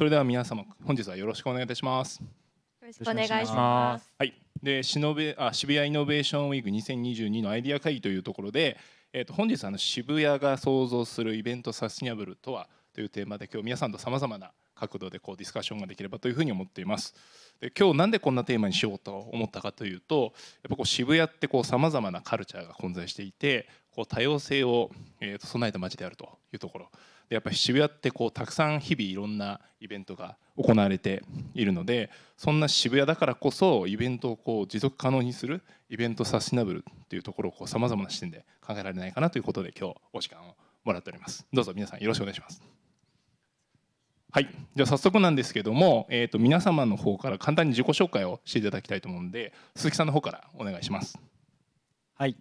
それでは皆様本日はよろしくお願いいたしますよろしくお願いしますはいでしのべあ渋谷イノベーションウィーク2022のアイディア会議というところで、えー、と本日あの渋谷が創造するイベントサスティナブルとはというテーマで今日皆さんとさまざまな角度でこうディスカッションができればというふうに思っています。で今日なんでこんなテーマにしようと思ったかというとやっぱこう渋谷ってさまざまなカルチャーが混在していてこう多様性を、えー、と備えた街であるというところやっぱり渋谷ってこうたくさん日々いろんなイベントが行われているのでそんな渋谷だからこそイベントをこう持続可能にするイベントサスティナブルっていうところをさまざまな視点で考えられないかなということで今日お時間をもらっておりますどうぞ皆さんよろしくお願いしますはいじゃあ早速なんですけども、えー、と皆様の方から簡単に自己紹介をしていただきたいと思うので鈴木さんの方からお願いしますはい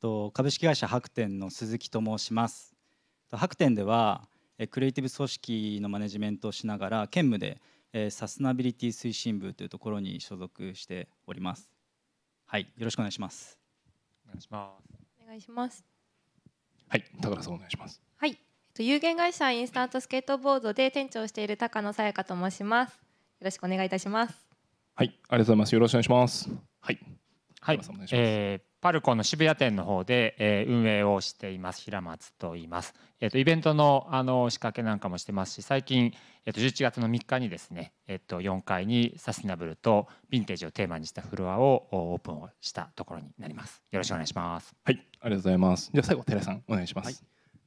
と株式会社白天の鈴木と申します白天ではクリエイティブ組織のマネジメントをしながら兼務でサステナビリティ推進部というところに所属しております。はい、よろしくお願いします。お願いします。お願いします。はい、高田さんお願いします。はい、有限会社インスタントスケートボードで店長している高野さやかと申します。よろしくお願いいたします。はい、ありがとうございます。よろしくお願いします。はい、はい、お願いします。えーパルコの渋谷店の方で、え運営をしています平松と言います、えー、とイベントのあの仕掛けなんかもしてますし最近、えー、と11月の3日にですね、えー、と4階にサスティナブルとヴィンテージをテーマにしたフロアをオープンをしたところになりますよろしくお願いしますはいありがとうございますじゃ最後寺さんお願いします、はい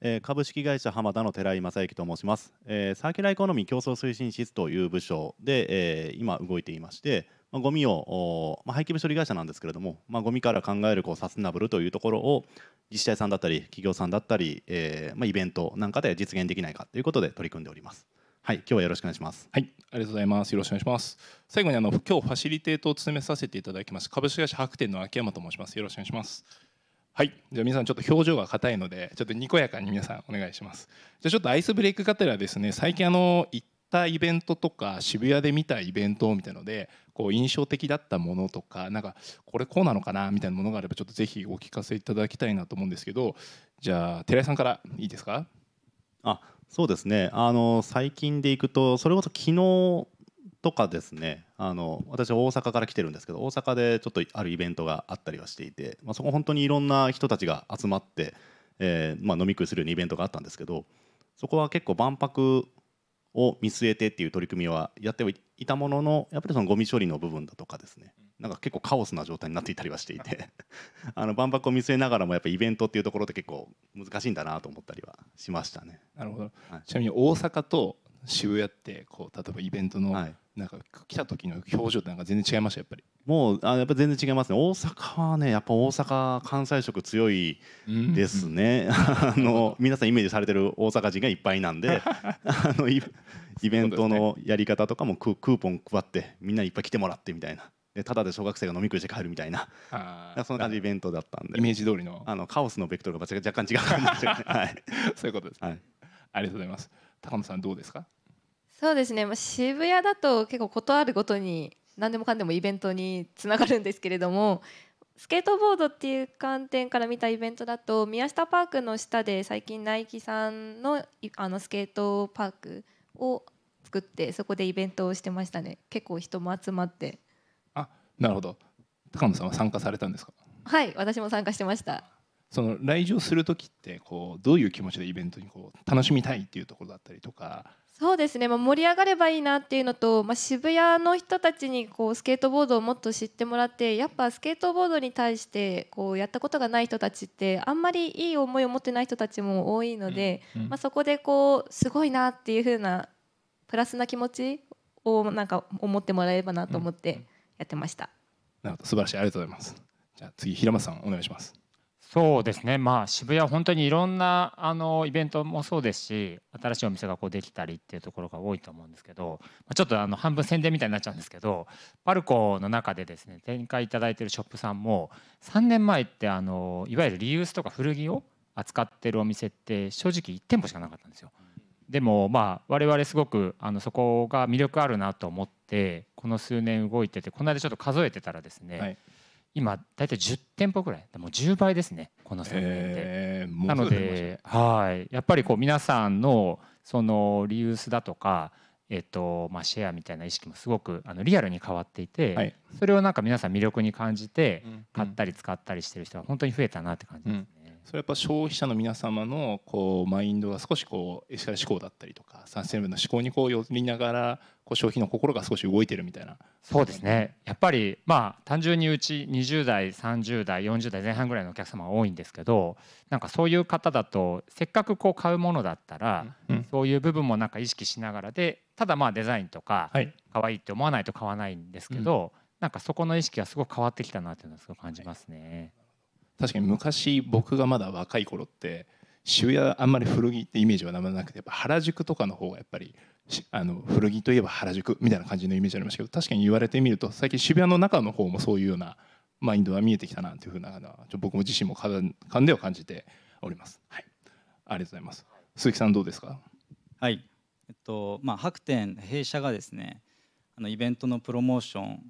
え株式会社浜田の寺井正幸と申します、えー、サーキュラーエコノミー競争推進室という部署で、えー、今動いていましてまゴミを、まあ、廃棄物処理会社なんですけれども、まあ、ゴミから考えるこうサステナブルというところを自治体さんだったり企業さんだったり、えーまあ、イベントなんかで実現できないかということで取り組んでおります。はい、今日はよろしくお願いします。はい、ありがとうございます。よろしくお願いします。最後にあの今日ファシリテートを務めさせていただきます。株式会社白天の秋山と申します。よろしくお願いします。はい、じゃ皆さんちょっと表情が硬いので、ちょっとにこやかに皆さんお願いします。じゃちょっとアイスブレイクがてらですね、最近あの行ったイベントとか渋谷で見たイベントみたいので、こう印象的だったものとかなんかこれこうなのかなみたいなものがあればちょっとぜひお聞かせいただきたいなと思うんですけどじゃあ寺井さんからいいですかあそうですねあの最近でいくとそれこそ昨日とかですねあの私大阪から来てるんですけど大阪でちょっとあるイベントがあったりはしていて、まあ、そこ本当にいろんな人たちが集まって、えー、まあ、飲み食いするようなイベントがあったんですけどそこは結構万博を見据えてっていう取り組みはやってはいたもののやっぱりそのゴミ処理の部分だとかですねなんか結構カオスな状態になっていたりはしていて あの万博を見据えながらもやっぱイベントっていうところで結構難しいんだなと思ったりはしましたね。なるほど、はい、ちなみに大阪と渋谷ってこう例えばイベントのなんか来た時の表情ってなんか全然違いましたやっぱりもうあやっぱ全然違いますね大阪はねやっぱ大阪関西色強いですね、あの皆さんイメージされてる大阪人がいっぱいなんで あのイベントのやり方とかもククーポン配ってみんなにいっぱい来てもらってみたいなでただで小学生が飲み食いして帰るみたいなそんな感じイベントだったんでイメージ通りのあのカオスのベクトルが若干違う感じですよね、はい、そういうことです、はい、ありがとうございます高野さんどうですかそうですね、まあ、渋谷だと結構事あるごとに何でもかんでもイベントにつながるんですけれどもスケートボードっていう観点から見たイベントだと宮下パークの下で最近ナイキさんのあのスケートパークを作ってそこでイベントをしてましたね結構人も集まってあなるほど高野さんは参加されたんですかはい私も参加してましたその来場する時ってこうどういう気持ちでイベントにこう楽しみたいっていうところだったりとかそうですね、まあ、盛り上がればいいなっていうのと、まあ、渋谷の人たちにこうスケートボードをもっと知ってもらってやっぱスケートボードに対してこうやったことがない人たちってあんまりいい思いを持ってない人たちも多いので、うんうん、まあ、そこでこうすごいなっていう風なプラスな気持ちをなんか思ってもらえればなと思ってやってました。うん、なるほど素晴らしいありがとうございますじゃあ次平松さんお願いしますそうですね、まあ、渋谷、本当にいろんなあのイベントもそうですし、新しいお店がこうできたりっていうところが多いと思うんですけど、ちょっとあの半分宣伝みたいになっちゃうんですけど、パルコの中でですね展開いただいているショップさんも、3年前ってあの、いわゆるリユースとか古着を扱ってるお店って、正直1店舗しかなかったんですよ。でもまあ我々すごくあのそこが魅力あるなと思ってこの数年動いててこの間ちょっと数えてたらですね、はい、今大体10店舗ぐらいもう10倍ですねこの3年で、えー、なのではいやっぱりこう皆さんのそのリユースだとかえっとまあ、シェアみたいな意識もすごくあのリアルに変わっていて、はい、それをなんか皆さん魅力に感じて買ったり使ったりしてる人は本当に増えたなって感じですね。うんそれやっぱ消費者の皆様のこうマインドが少しこうエシカル思考だったりとかサステナブル思考にこう寄りながらこう消費の心が少し動いてるみたいなそうですねやっぱりまあ単純にうち20代30代40代前半ぐらいのお客様が多いんですけどなんかそういう方だとせっかくこう買うものだったら、うん、そういう部分もなんか意識しながらでただまあデザインとか、い、可愛いって思わないと買わないんですけど、うなんかそこの意識がすごく変わってきたなっていうのはすごく感じますね。はい確かに昔僕がまだ若い頃って渋谷あんまり古着ってイメージはなまなくてやっぱ原宿とかの方がやっぱりあの古着といえば原宿みたいな感じのイメージありましたけど確かに言われてみると最近渋谷の中の方もそういうようなマインドは見えてきたなというふうなのは僕も自身も勘では感じております。はい、ありがとうございます。鈴木さんどうですか。はい。えっとまあ白天弊社がですね、あのイベントのプロモーション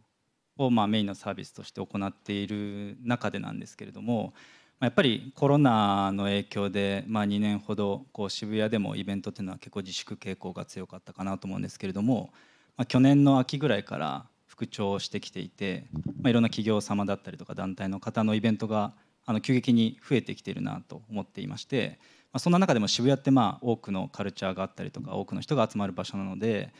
をまあメインのサービスとして行っている中でなんですけれども、やっぱりコロナの影響で、まあ、2年ほどこう渋谷でもイベントっていうのは結構自粛傾向が強かったかなと思うんですけれども、まあ、去年の秋ぐらいから復調してきていて、まあ、いろんな企業様だったりとか団体の方のイベントがあの急激に増えてきているなと思っていまして、まあ、そんな中でも渋谷ってまあ多くのカルチャーがあったりとか多くの人が集まる場所なので、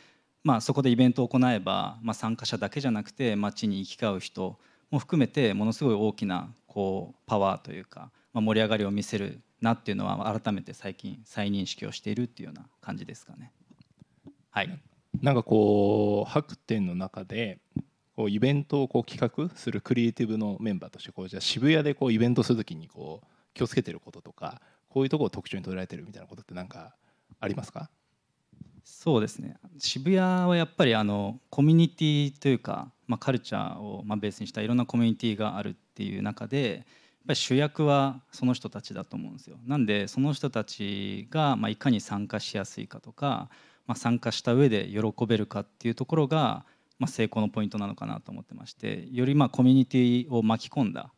まあ、そこでイベントを行えば、まあ、参加者だけじゃなくて街に行き交う人も含めてものすごい大きなこうパワーというか、まあ、盛り上がりを見せるなっていうのは改めて最近再認識をしているっていうような感じですかね。はい、なんかこう白天の中でこうイベントをこう企画するクリエイティブのメンバーとしてこうじゃ渋谷でこうイベントするときにこう気をつけてることとかこういうところを特徴に捉えてるみたいなことって何かありますかそうですね渋谷はやっぱりあのコミュニティというか、まあ、カルチャーをまあベースにしたいろんなコミュニティがあるっていう中でやっぱり主役はその人たちだと思うんですよ。なんでその人たちがまあいかに参加しやすいかとか、まあ、参加した上で喜べるかっていうところがまあ成功のポイントなのかなと思ってましてよりまあコミュニティを巻き込んだ、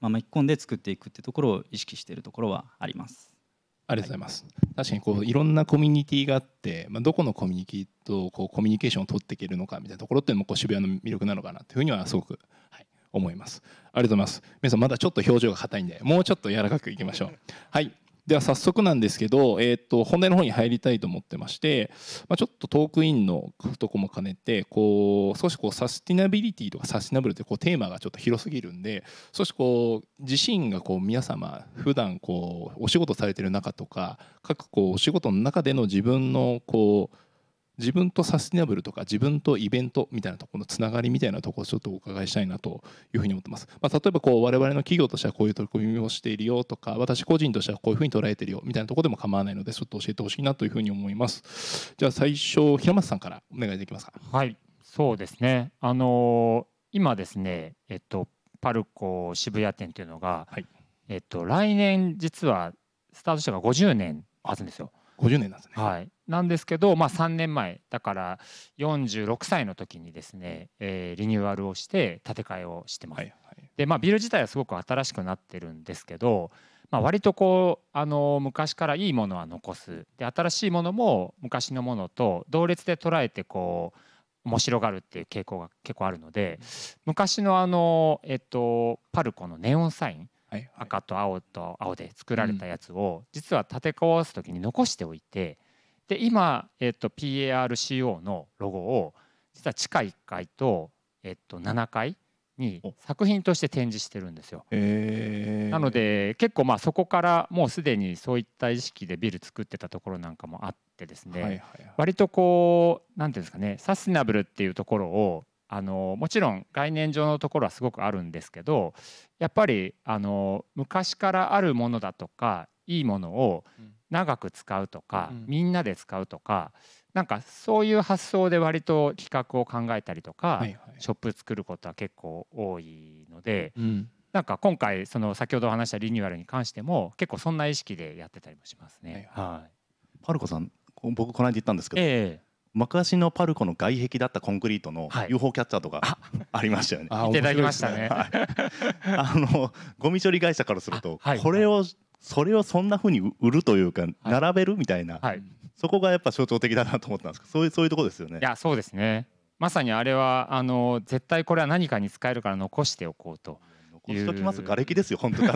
まあ、巻き込んで作っていくっていうところを意識しているところはあります。ありがとうございます。確かにこういろんなコミュニティがあって、まあ、どこのコミュニティとこうコミュニケーションを取っていけるのかみたいなところっていうのもこう渋谷の魅力なのかなというふうにはすごく思いますありがとうございます皆さんまだちょっと表情が硬いんでもうちょっと柔らかくいきましょうはいでは早速なんですけど、えー、と本題の方に入りたいと思ってまして、まあ、ちょっとトークインのとこも兼ねてこう少しこうサスティナビリティとかサスティナブルってこうテーマがちょっと広すぎるんで少しこう自身がこう皆様普段こうお仕事されてる中とか各こうお仕事の中での自分のこう自分とサスティナブルとか自分とイベントみたいなところのつながりみたいなところをちょっとお伺いしたいなというふうに思ってます。まあ、例えばこう我々の企業としてはこういう取り組みをしているよとか私個人としてはこういうふうに捉えてるよみたいなところでも構わないのでちょっと教えてほしいなというふうに思います。じゃあ最初平松さんからお願いできますか。はいそうですねあのー、今ですねえっとパルコ渋谷店というのが、はい、えっと来年実はスタートしたが50年経つんですよ。50年なんですね。はい。なんですけど、まあ、3年前だから46歳の時にですね、えー、リニューアルをして建て替えをしてます。はいはい、でまあビル自体はすごく新しくなってるんですけど、まあ、割とこうあの昔からいいものは残すで新しいものも昔のものと同列で捉えてこう面白がるっていう傾向が結構あるので昔のあの、えっと、パルコのネオンサインはいはい、赤と青と青で作られたやつを、実は建て壊す時に残しておいて、で今、えっと、PARCO のロゴを実は地下1階と、えっと、7階に作品として展示してるんですよ。なので結構まあそこからもうすでにそういった意識でビル作ってたところなんかもあってですね、はいはいはい、割とこう何ていうんですかねサステナブルっていうところをあのもちろん概念上のところはすごくあるんですけどやっぱりあの昔からあるものだとかいいものを長く使うとか、うん、みんなで使うとかなんかそういう発想で割と企画を考えたりとか、はいはい、ショップ作ることは結構多いので、うん、なんか今回その先ほど話したリニューアルに関しても結構そんな意識でやってたりもしますね。はい、はいはい、パルコさん僕この間言ったんですけど、えー幕足のパルコの外壁だったコンクリートの UFO キャッチャーとかありましたよね。あい、いただきましたね。はい、あのゴミ処理会社からすると、はい、これをそれをそんなふうに売るというか並べるみたいな、はい、そこがやっぱ象徴的だなと思ったんですけどそういうそういうとこですよね。いやそうですねまさにあれはあの絶対これは何かに使えるから残しておこうと。残しときます瓦礫ですよ本当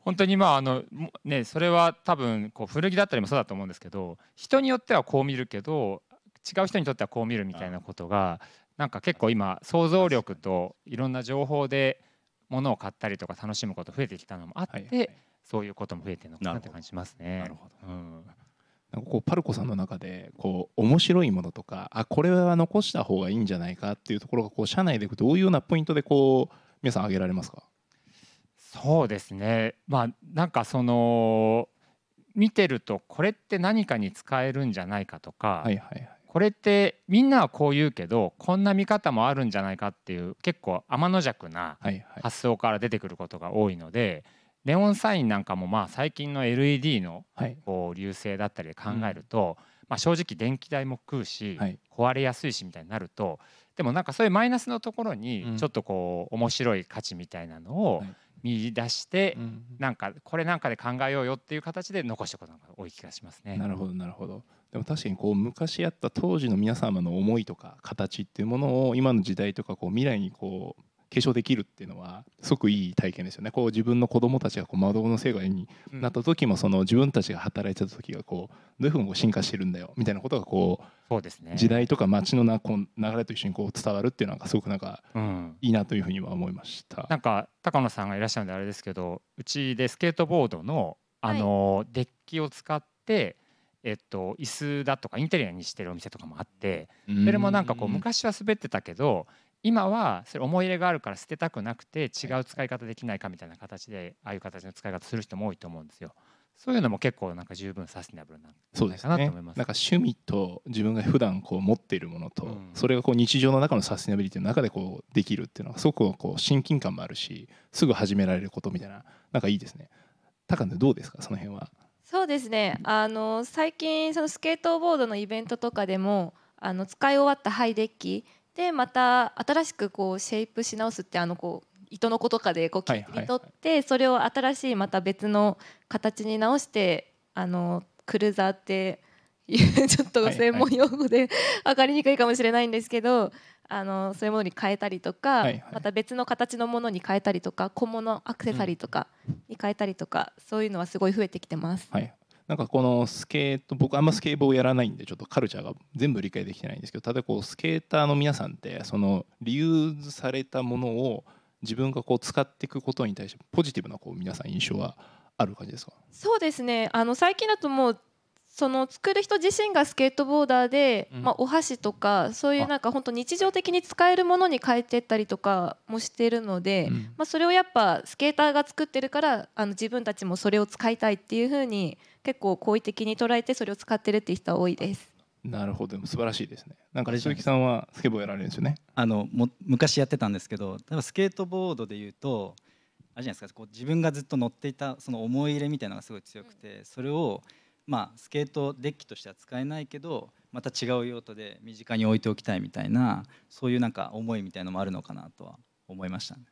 本当にまああのねそれは多分こう古着だったりもそうだと思うんですけど人によってはこう見るけど違う人にとってはこう見るみたいなことがなんか結構今想像力といろんな情報で。ものを買ったりとか楽しむこと増えてきたのもあって、はいはい、そういうことも増えてるのかなって感じしますね。なるほど、うんなんかこうパルコさんの中でこう面白いものとかあこれは残した方がいいんじゃないかっていうところがこう社内でどういうようなポイントでこう皆さん挙げられますかそうですねまあなんかその見てるとこれって何かに使えるんじゃないかとか、はいはいはい、これってみんなはこう言うけどこんな見方もあるんじゃないかっていう結構天の弱な発想から出てくることが多いので、ネオンサインなんかもまあ最近の LED のこう流星だったりで考えると、まあ、正直電気代も食うし、壊れやすいしみたいになるとでもなんかそういうマイナスのところにちょっとこう面白い価値みたいなのを見出して、なんかこれなんかで考えようよっていう形で残しておくとが多い気がしますね。なるほどなるほどでも確かにこう昔やった当時の皆様の思いとか形っていうものを今の時代とかこう未来にこう継承できるっていうのはすごくいい体験ですよねこう自分の子供たちがこう窓の世界になった時もその自分たちが働いてた時がこうどういうふうにこう進化してるんだよみたいなことがこう時代とか街のなこう流れと一緒にこう伝わるっていうのがすごくなんかいいなというふうには思いました、うん、なんか高野さんがいらっしゃるんであれですけどうちでスケートボードのあのデッキを使って、えっと、椅子だとかインテリアにしてるお店とかもあってそれもなんかこう昔は滑ってたけど今はそれ思い入れがあるから捨てたくなくて違う使い方できないかみたいな形でああいう形の使い方する人も多いと思うんですよ。そういうのも結構なんか十分サスティナブルなそうですかなと思います、ね、なんか趣味と自分が普段こう持っているものと、それがこう日常の中のサスティナビリティの中でこうできるっていうのはすごくこう親近感もあるしすぐ始められることみたいななんかいいですね。高野どうですかその辺はそうですねあの最近そのスケートボードのイベントとかでもあの使い終わったハイデッキでまた新しくこうシェイプし直すってあのこう糸の子とかでこう切り取ってそれを新しいまた別の形に直してあのクルーザーっていう ちょっと専門用語で分 かりにくいかもしれないんですけどあのそういうものに変えたりとか、はいはい、また別の形のものに変えたりとか小物アクセサリーとかに変えたりとか、うん、そういうのはすごい増えてきてます。はい、なんかこのスケート僕あんまスケーボーやらないんでちょっとカルチャーが全部理解できてないんですけどただこうスケーターの皆さんってそのリユーズされたものを自分がこう使っていくことに対してポジティブなこう皆さん印象はある感じですかそうですねあの最近だともうその作る人自身がスケートボーダーで、まあ、お箸とかそういうなんか本当日常的に使えるものに変えてったりとかもしてるので、まあ、それをやっぱスケーターが作ってるからあの自分たちもそれを使いたいっていうふうに結構好意的に捉えてそれを使ってるっていう人は多いです。なるほど素晴らしいですね。なんか鈴木さんはスケボーやられるんですよね。あのも昔やってたんですけど、例えばスケートボードで言うとあれじゃないですか。こう自分がずっと乗っていたその思い入れみたいなのがすごい強くて、うん、それを。まあ、スケートデッキとしては使えないけどまた違う用途で身近に置いておきたいみたいなそういうなんか思いみたいのもあるのかなとは思いましたね。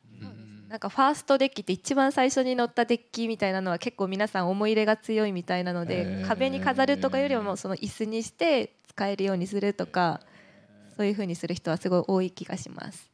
なんかファーストデッキって一番最初に乗ったデッキみたいなのは結構皆さん思い入れが強いみたいなので壁に飾るとかよりもその椅子にして使えるようにするとかそういうふうにする人はすごい多い気がします。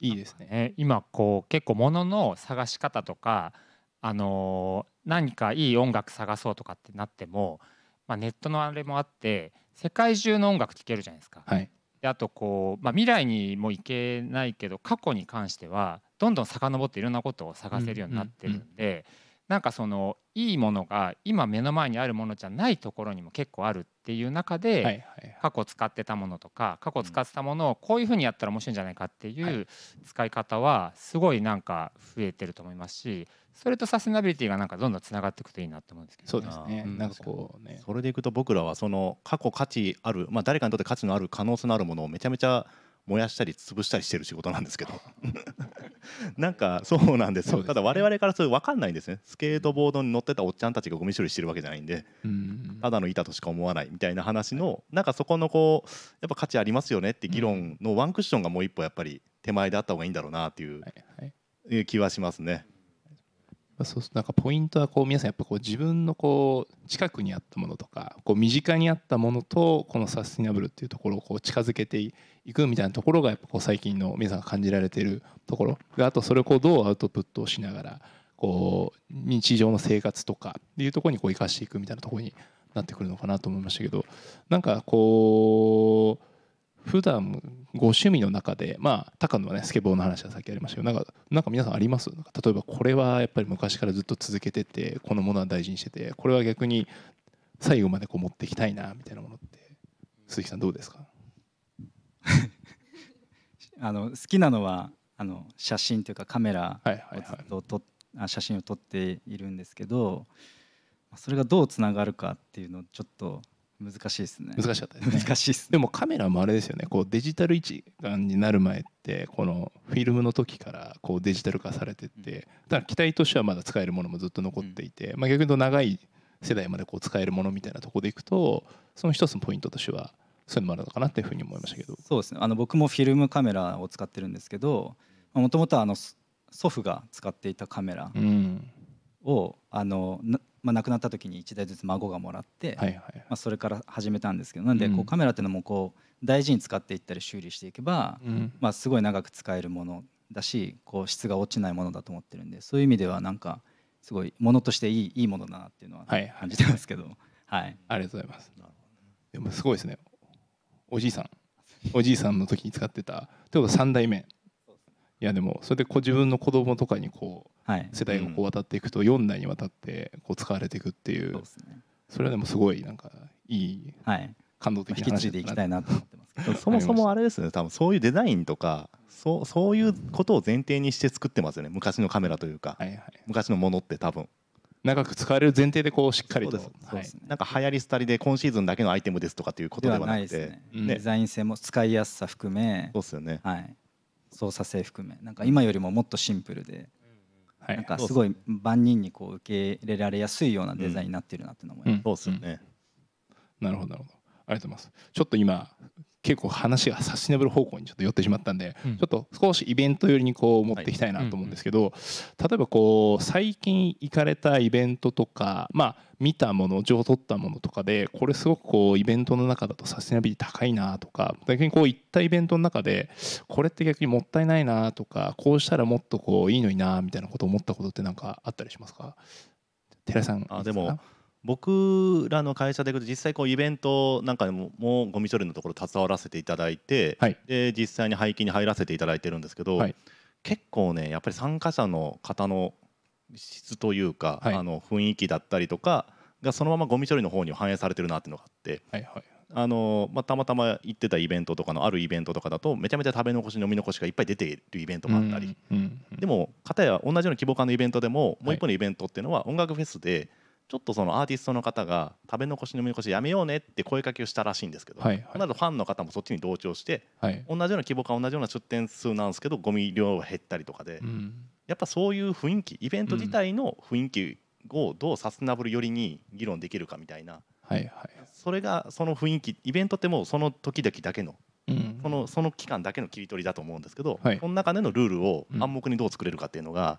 いいですね今こう結構物の探し方とかあの何かいい音楽探そうとかってなっても、まあ、ネットのあれもあって世界中の音楽聴けるじゃないですか。はい、であとこう、まあ、未来にも行けないけど過去に関してはどんどん遡っていろんなことを探せるようになってるんで。うんうんうんなんかそのいいものが今目の前にあるものじゃないところにも結構あるっていう中で過去使ってたものとか過去使ってたものをこういうふうにやったら面白いんじゃないかっていう使い方はすごいなんか増えてると思いますしそれとサステナビリティがなんかどんどんつながっていくといいなと思うんですけど、そうですね、うん、なんかこうねそれでいくと僕らはその過去価値あるまあ誰かにとって価値のある可能性のあるものをめちゃめちゃ燃やしたり潰したりしてる仕事なんですけど なんかそうなんですよただ我々からそれ分かんないんですねスケートボードに乗ってたおっちゃんたちがゴミ処理してるわけじゃないんでただの板としか思わないみたいな話のなんかそこのこうやっぱ価値ありますよねって議論のワンクッションがもう一歩やっぱり手前であった方がいいんだろうなっていう気はしますね。そうなんかポイントはこう皆さんやっぱこう自分のこう近くにあったものとかこう身近にあったものとこのサスティナブルっていうところをこう近づけて行くみたいなところがやっぱこう最近の皆さんが感じられてるところあとそれをこうどうアウトプットをしながらこう日常の生活とかっていうところにこう生かしていくみたいなところになってくるのかなと思いましたけどなんかこう普段ご趣味の中でまあ高野はねスケボーの話はさっきありましたけどなんかなんか皆さんあります例えばこれはやっぱり昔からずっと続けててこのものは大事にしててこれは逆に最後までこう持っていきたいなみたいなものって鈴木さんどうですか あの好きなのはあの写真というかカメラを撮、はいはい、写真を撮っているんですけどそれがどうつながるかっていうのちょっと難しいですね難しかったですね難しいです、ね、でもカメラもあれですよねこうデジタル一眼になる前ってこのフィルムの時からこうデジタル化されててだから機体としてはまだ使えるものもずっと残っていて、まあ、逆に言うと長い世代までこう使えるものみたいなとこでいくとその一つのポイントとしてはそういうのもあるのかなっていうふうに思いましたけどそうですねあの僕もフィルムカメラを使ってるんですけどもともと祖父が使っていたカメラを、うん、あのまあ、亡くなった時に1台ずつ孫がもらって、はいはいまあ、それから始めたんですけどなんでこうカメラっていうのもこう大事に使っていったり修理していけば、うん、まあ、すごい長く使えるものだしこう質が落ちないものだと思ってるんでそういう意味ではなんかすごいものとしていいいいものだなっていうのは感じてますけど、はい、はい、ありがとうございます。でもすごいですねおじいさんおじいさんの時に使ってた例えば3代目いやでもそれでこ自分の子供とかにこう、はい、世代がこう渡っていくと4代にわたってこう使われていくっていう、うそれはでもすごいなんかいい、はい、感動的な話だいきたいなと思ってますけど そもそもあれですね多分そういうデザインとかそうそういうことを前提にして作ってますよね昔のカメラというか、はいはい、昔のものって多分長く使われる前提でこうしっかりと、ねはい、なんか流行り廃りで今シーズンだけのアイテムですとかということではなくてね、うデザイン性も使いやすさ含めそうすよね、はい、操作性含めなんか今よりももっとシンプルで、はい、なんかすごい万人にこう受け入れられやすいようなデザインになってるなっていますなるほどなるほどありがとうございます。ちょっと今結構話がサステナブル方向にちょっと寄ってしまったんで、うん、ちょっと少しイベント寄りにこう持っていきたいなと思うんですけど、例えばこう最近行かれたイベントとか、まあ、見たもの情報取ったものとかでこれすごくこうイベントの中だとサステナビリティ高いなとか逆にこういったイベントの中でこれって逆にもったいないなとかこうしたらもっとこういいのになみたいなことを思ったことって何かあったりしますか寺さんあでも僕らの会社でと実際こうイベントなんかでももゴミ処理のところ携わらせていただいて、はい、で実際に廃棄に入らせていただいてるんですけど、はい、結構ねやっぱり参加者の方の質というか、はい、あの雰囲気だったりとかがそのままゴミ処理の方に反映されてるなっていうのがあって。はいはいあのまあ、たまたま行ってたイベントとかのあるイベントとかだとめちゃめちゃ食べ残し飲み残しがいっぱい出ているイベントもあったり、でも片や同じような規模感のイベントでももう一方のイベントっていうのは音楽フェスでちょっとそのアーティストの方が食べ残し飲み残しやめようねって声かけをしたらしいんですけど、はいはい、なのでファンの方もそっちに同調して、はい、同じような規模感同じような出店数なんですけどゴミ量が減ったりとかで、うん、やっぱそういう雰囲気イベント自体の雰囲気をどうサステナブル寄りに議論できるかみたいな、はいはい、それがその雰囲気イベントってもうその時々だけのそのその期間だけの切り取りだと思うんですけど、はい、その中でのルールを暗黙にどう作れるかっていうのが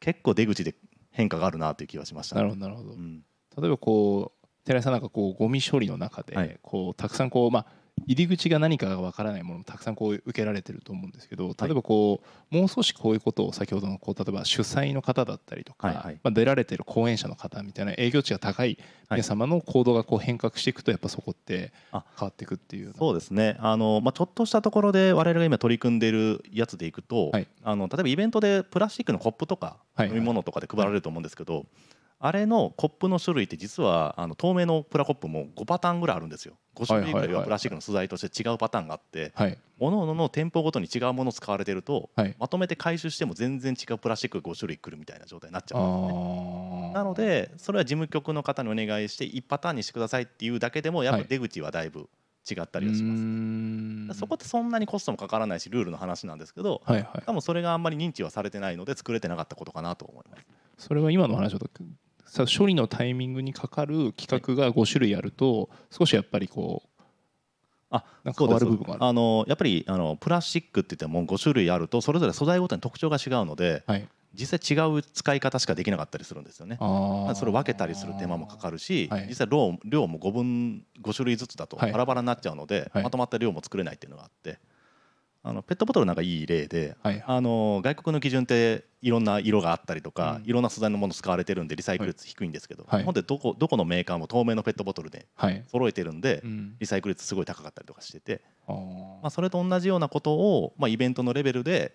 結構出口で変化があるなという気がしました、ね、なるほどなるほど、うん、例えばこう寺井さんなんかこうゴミ処理の中でこうたくさんこうまあ入り口が何かがわからないものもたくさんこう受けられてると思うんですけど例えばこう、もう少しこういうことを先ほどのこう例えば主催の方だったりとか、はいはい、まあ、出られてる講演者の方みたいな営業値が高い皆様の行動がこう変革していくとやっぱそこって変わっていくっていうそうですねあの、まあ、ちょっとしたところで我々が今取り組んでいるやつでいくと、はい、あの例えばイベントでプラスチックのコップとか飲み物とかで配られると思うんですけど、はいはいあれのコップの種類って実はあの透明のプラコップも5パターンぐらいあるんですよ5種類ぐらいはプラスチックの素材として違うパターンがあって、はい、各々の店舗ごとに違うもの使われてると、はい、まとめて回収しても全然違うプラスチック5種類くるみたいな状態になっちゃうのでねなのでそれは事務局の方にお願いして1パターンにしてくださいっていうだけでもやっぱ出口はだいぶ違ったりはします、そこってそんなにコストもかからないしルールの話なんですけど、はいはい、多分それがあんまり認知はされてないので作れてなかったことかなと思いますそれは今の話だとさ処理のタイミングにかかる規格が5種類あると少しやっぱりこうあなんか変わる部分があるあのやっぱりあのプラスチックって言っても5種類あるとそれぞれ素材ごとに特徴が違うので、はい、実際違う使い方しかできなかったりするんですよね。それ分けたりする手間もかかるし、はい、実際量量も5分5種類ずつだとバラバラになっちゃうので、はい、まとまった量も作れないっていうのがあって。あのペットボトルなんかいい例で、はい、あの外国の基準っていろんな色があったりとか、うん、いろんな素材のもの使われてるんでリサイクル率低いんですけど、はい、日本でどこどこのメーカーも透明のペットボトルで揃えてるんで、はい、リサイクル率すごい高かったりとかしてて、まあ、それと同じようなことを、まあ、イベントのレベルで、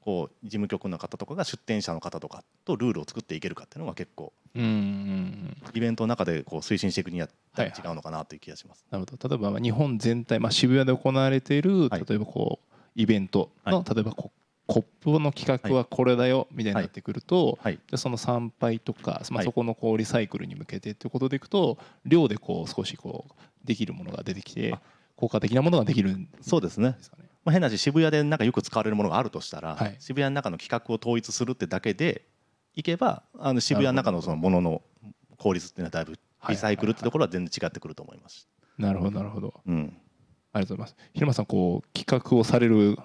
こう事務局の方とかが出店者の方とかとルールを作っていけるかっていうのが結構イベントの中でこう推進していくには違うのかなという気がします。はいはい、なるほど例えば日本全体、まあ、渋谷で行われている、例えばこう、イベントの、はい、例えばコップの企画はこれだよみたいになってくると、はい、でその参拝とか、まあ、そこのこうリサイクルに向けてということでいくと量でこう少しこうできるものが出てきて効果的なものができるんですかね。そうですねまあ、変な話渋谷でなんかよく使われるものがあるとしたら、はい、渋谷の中の企画を統一するってだけでいけばあの渋谷の中のそのものの効率っていうのはだいぶリサイクルってところは全然違ってくると思います。なるほどなるほど、うんありがとうございます。平間さんこう企画をされる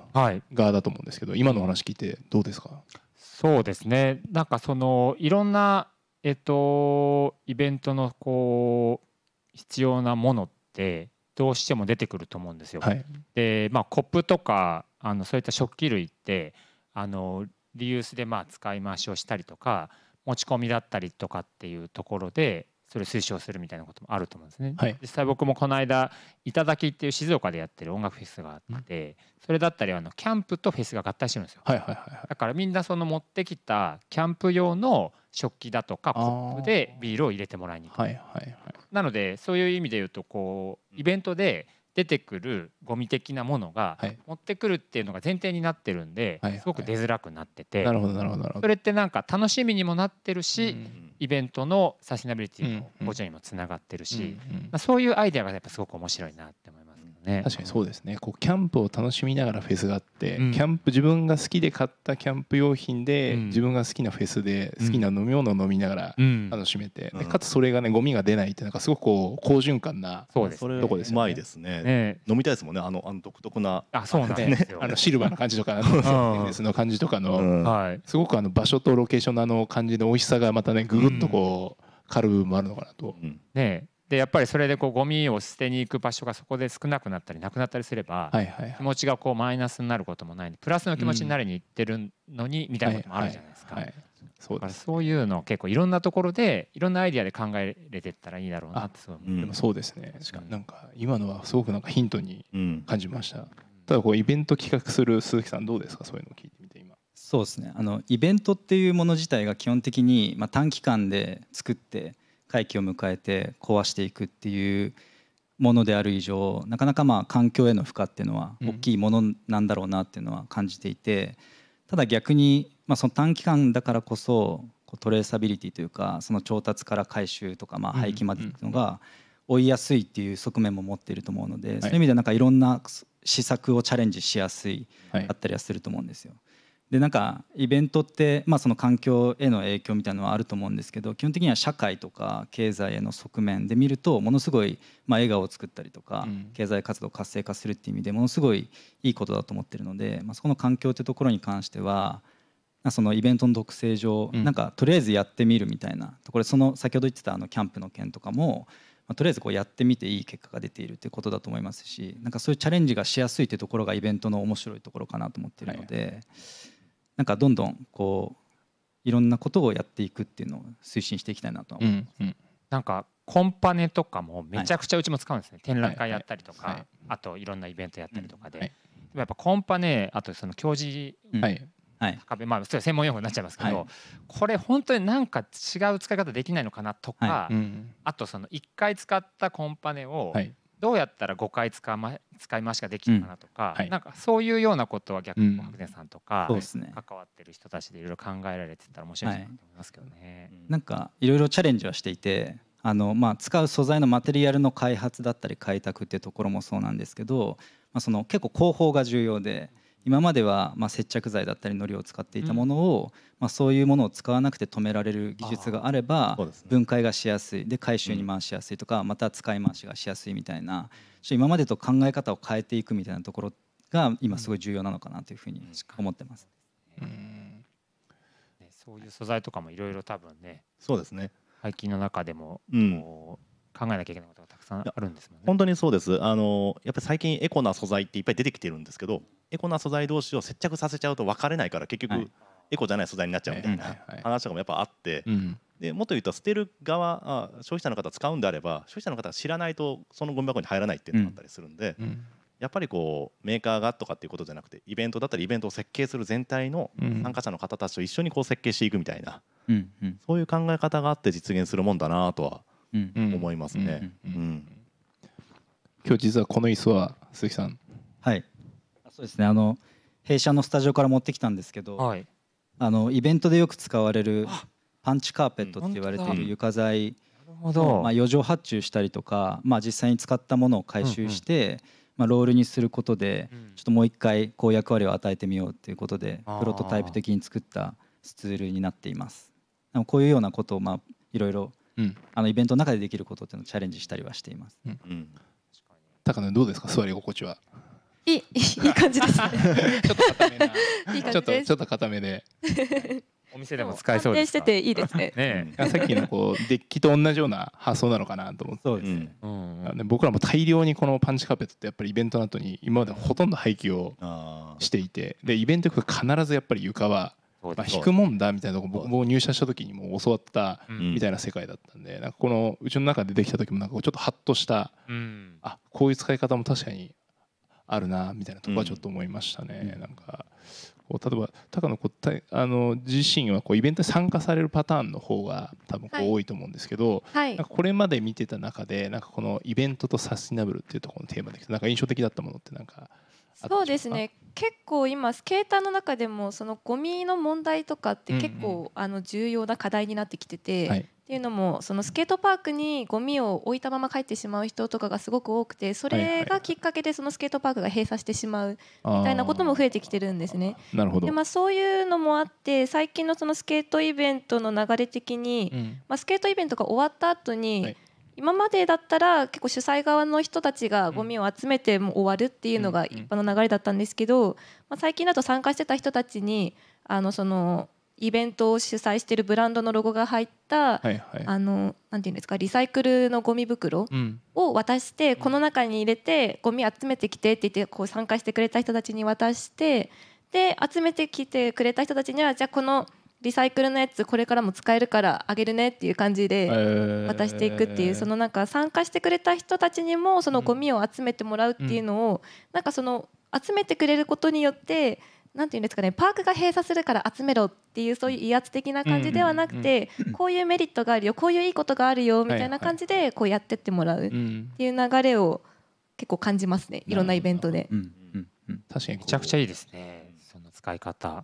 側だと思うんですけど、はい、今のお話聞いてどうですか？そうですね。なんかそのいろんなえっとイベントのこう必要なものってどうしても出てくると思うんですよ。はい、で、まあコップとかあのそういった食器類ってあのリユースでまあ使い回しをしたりとか持ち込みだったりとかっていうところでそれを推奨するみたいなこともあると思うんですね。はい、実際僕もこの間「いただき」っていう静岡でやってる音楽フェスがあって、それだったりあのキャンプとフェスが合体してるんですよ、はいはいはいはい、だからみんなその持ってきたキャンプ用の食器だとかコップでビールを入れてもらいに行く、はいはいはい、なのでそういう意味で言うとこうイベントで出てくるゴミ的なものが持ってくるっていうのが前提になってるんで、すごく出づらくなってて、なるほどそれってなんか楽しみにもなってるし、イベントのサスティナビリティの補助にもつながってるし、まあ、そういうアイデアがやっぱすごく面白いなって思います。ね確かにそうですねこうキャンプを楽しみながらフェスがあって、うん、キャンプ自分が好きで買ったキャンプ用品で、うん、自分が好きなフェスで好きな飲み物を飲みながら楽しめて、うん、かつそれがねゴミが出ないってなんかすごくこう好循環なそうです、ね、とこですねうまいですね、ね、飲みたいですもんねあのあの独特なあそうなんですよ、ね、あのシルバーの感じとか フスの感じとかの、はい、すごくあの場所とロケーションのあの感じの美味しさがまたねぐぐっとこう、カルブもあるのかなと、ねでやっぱりそれでこうゴミを捨てに行く場所がそこで少なくなったりなくなったりすれば、ははいい気持ちがこうマイナスになることもないプラスの気持ちになりにいってるのに、みたいなこともあるじゃないですか。はいそうだかそういうの結構いろんなところでいろんなアイディアで考えれてったらいいだろうなってすご思、うん、でもそうですねしかもなんか今のはすごくなんかヒントに感じました、うん、ただこうイベント企画する鈴木さんどうですかそういうのを聞いてみて今そうですねあのイベントっていうもの自体が基本的に、まあ、短期間で作って大気を迎えて壊していくっていうものである以上なかなかまあ環境への負荷っていうのは大きいものなんだろうなっていうのは感じていて、ただ逆に、まあ、その短期間だからこそトレーサビリティというかその調達から回収とかまあ廃棄までっていうのが追いやすいっていう側面も持っていると思うので、そういう意味ではなんかいろんな施策をチャレンジしやすいあったりはすると思うんですよ。でなんかイベントって、まあ、その環境への影響みたいなのはあると思うんですけど基本的には社会とか経済への側面で見るとものすごい、まあ、笑顔を作ったりとか、経済活動を活性化するっていう意味でものすごいいいことだと思ってるので、まあ、そこの環境ってところに関してはそのイベントの特性上、うなんかとりあえずやってみるみたいなとこれその先ほど言ってたあのキャンプの件とかも。まあ、とりあえずこうやってみていい結果が出ているってことだと思いますしなんかそういうチャレンジがしやすいってところがイベントの面白いところかなと思ってるので、はいなんかどんどんこういろんなことをやっていくっていうのを推進していきたいなと思います。うんうん、なんかコンパネとかもめちゃくちゃうちも使うんですね、はい、展覧会やったりとか、はいはい、あといろんなイベントやったりとかで、でもやっぱコンパネあとその教授、高部まあそれは専門用語になっちゃいますけど、これ本当になんか違う使い方できないのかなとか、あとその1回使ったコンパネを、どうやったら誤解使,、ま、使い回しができるかなとか、うんはい、なんかそういうようなことは逆に白善さんとか、うんね、関わってる人たちでいろいろ考えられてたら面白いなと思いますけどね。はい、なんかいろいろチャレンジはしていてあの、まあ、使う素材のマテリアルの開発だったり開拓っていうところもそうなんですけど、まあ、その結構工法が重要で。うん今まではま接着剤だったりのりを使っていたものを、まそういうものを使わなくて止められる技術があれば分解がしやすいで回収に回しやすいとか、また使い回しがしやすいみたいな今までと考え方を変えていくみたいなところが今すごい重要なのかなというふうに思ってます。うん、そういう素材とかもいろいろ多分ねそうですね背景の中でも、うん、考えなきゃいけないことがたくさんあるんですもんね。本当にそうですあのやっぱり最近エコな素材っていっぱい出てきてるんですけどエコな素材同士を接着させちゃうと分かれないから結局、エコじゃない素材になっちゃうみたいな話とかもやっぱあって、でもっと言うと捨てる側あ消費者の方使うんであれば消費者の方が知らないとそのゴミ箱に入らないっていうのがあったりするんで、うんやっぱりこうメーカーがとかっていうことじゃなくてイベントだったりイベントを設計する全体の参加者の方たちと一緒にこう設計していくみたいな、うん、そういう考え方があって実現するもんだなとは思いますね。今日実はこの椅子は鈴木さん。はい。そうですね。あの弊社のスタジオから持ってきたんですけど、はい、あのイベントでよく使われるパンチカーペットって言われている床材を、まあ、余剰発注したりとか、まあ、実際に使ったものを回収して、うんうん、まあ、ロールにすることで、ちょっともう一回こう役割を与えてみようということでプロトタイプ的に作ったスツールになっています。こういうようなことを、まあ、いろいろあのイベントの中でできることっていうのをチャレンジしたりはしています。うん、高野どうですか座り心地は。い い いい感じです、ね、ちょっと固めな。いいちょっとちょっと固めで。お店でも使えそうですしてていいですね。ねさっきのこうデッキと同じような発想なのかなと思って。そうですね。うん、僕らも大量にこのパンチカーペットってやっぱりイベントの後に今までほとんど廃棄をしていて、でイベント行く必ずやっぱり床はまあ、引くもんだみたいなとこ僕も入社した時にも教わったみたいな世界だったんで、なんかこのうちの中でできた時もなんかちょっとハッとした、あこういう使い方も確かにあるなみたいなとこはちょっと思いましたね。なんかこう例えば高野こあの自身はこうイベントに参加されるパターンの方が多分こう多いと思うんですけど、はい、なんかこれまで見てた中でなんかこのイベントとサスティナブルっていうところのテーマでなんか印象的だったものってなんかそうですね結構今スケーターの中でもそのゴミの問題とかって結構あの重要な課題になってきてて、はい、っていうのもそのスケートパークにゴミを置いたまま帰ってしまう人とかがすごく多くてそれがきっかけでそのスケートパークが閉鎖してしまうみたいなことも増えてきてるんですね。なるほどでまあ、そういうのもあって最近のそのスケートイベントの流れ的に、まあ、スケートイベントが終わった後に、はい今までだったら結構主催側の人たちがゴミを集めても終わるっていうのが一般の流れだったんですけど、まあ、最近だと参加してた人たちにあのそのイベントを主催しているブランドのロゴが入った、はいはい、あのなんていうんですかリサイクルのゴミ袋を渡して、うん、この中に入れてゴミ集めてきてって言ってこう参加してくれた人たちに渡してで集めてきてくれた人たちにはじゃあこの。リサイクルのやつこれからも使えるからあげるねっていう感じで渡していくっていう、そのなんか参加してくれた人たちにもそのゴミを集めてもらうっていうのを、なんかその集めてくれることによってなんていうんですかねパークが閉鎖するから集めろっていうそういう威圧的な感じではなくて、こういうメリットがあるよこういういいことがあるよみたいな感じでこうやってってもらうっていう流れを結構感じますねいろんなイベントで、うん確かにめちゃくちゃいいですねその使い方。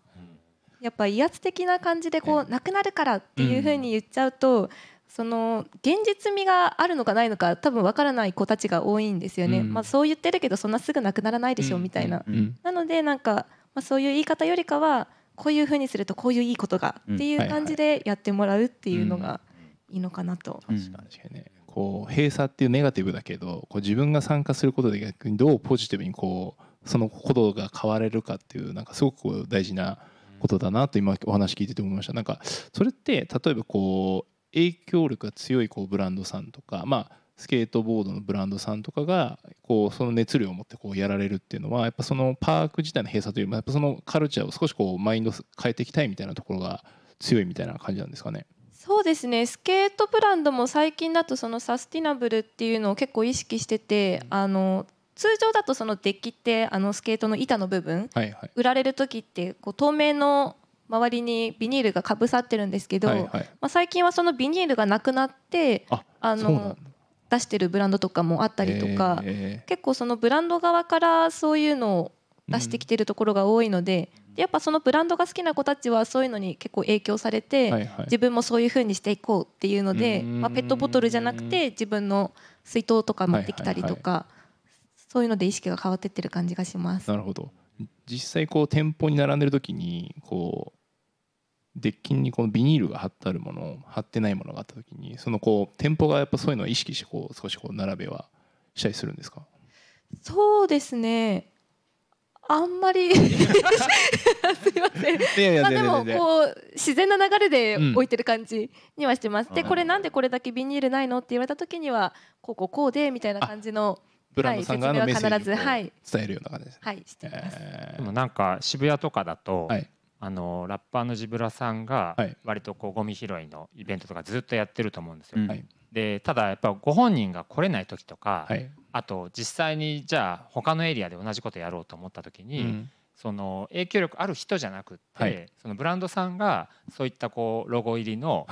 やっぱ威圧的な感じでこうなくなるからっていうふうに言っちゃうと、その現実味があるのかないのか多分わからない子たちが多いんですよね、うん、まあ、そう言ってるけどそんなすぐなくならないでしょうみたいな、うんうんうん、なのでなんか、まあ、そういう言い方よりかはこういうふうにするとこういういいことがっていう感じでやってもらうっていうのがいいのかなと。うん確かに、ね、こう閉鎖っていうネガティブだけどこう自分が参加することで逆にどうポジティブにこうそのことが変われるかっていうなんかすごく大事なことだなと今お話聞いてて思いましたなんかそれって例えばこう影響力が強いこうブランドさんとかまあスケートボードのブランドさんとかがこうその熱量を持ってこうやられるっていうのはやっぱそのパーク自体の閉鎖というかやっぱそのカルチャーを少しこうマインド変えていきたいみたいなところが強いみたいな感じなんですかね。そうですねスケートブランドも最近だとそのサスティナブルっていうのを結構意識しててあの通常だとそのデッキってあのスケートの板の部分、はいはい、売られる時ってこう透明の周りにビニールがかぶさってるんですけど、はいはい、まあ、最近はそのビニールがなくなってあの出してるブランドとかもあったりとか、えー、結構そのブランド側からそういうのを出してきてるところが多いので、うん、やっぱそのブランドが好きな子たちはそういうのに結構影響されて、はいはい、自分もそういうふうにしていこうっていうので、まあ、ペットボトルじゃなくて自分の水筒とか持ってきたりとか。はいはいはいそういうので意識が変わってってる感じがします。なるほど実際こう店舗に並んでる時にこうデッキにこのビニールが貼ってあるもの貼ってないものがあった時にそのこう店舗がやっぱそういうのを意識してこう少しこう並べはしたりするんですかそうですねあんまり すいませんまあ、でもこう自然な流れで置いてる感じにはしてます、うん、でこれなんでこれだけビニールないのって言われた時にはこうこうこうでみたいな感じのブランドさん側のメッセージを伝えるような感じです、ね、はい、はい、しています、えー、でもなんか渋谷とかだと、はい、あのラッパーのジブラさんが割とこうゴミ拾いのイベントとかずっとやってると思うんですよ。はい、でただやっぱご本人が来れない時とか、はい、あと実際にじゃあ他のエリアで同じことやろうと思った時に、うん、その影響力ある人じゃなくって、はい、そのブランドさんがそういったこうロゴ入りの、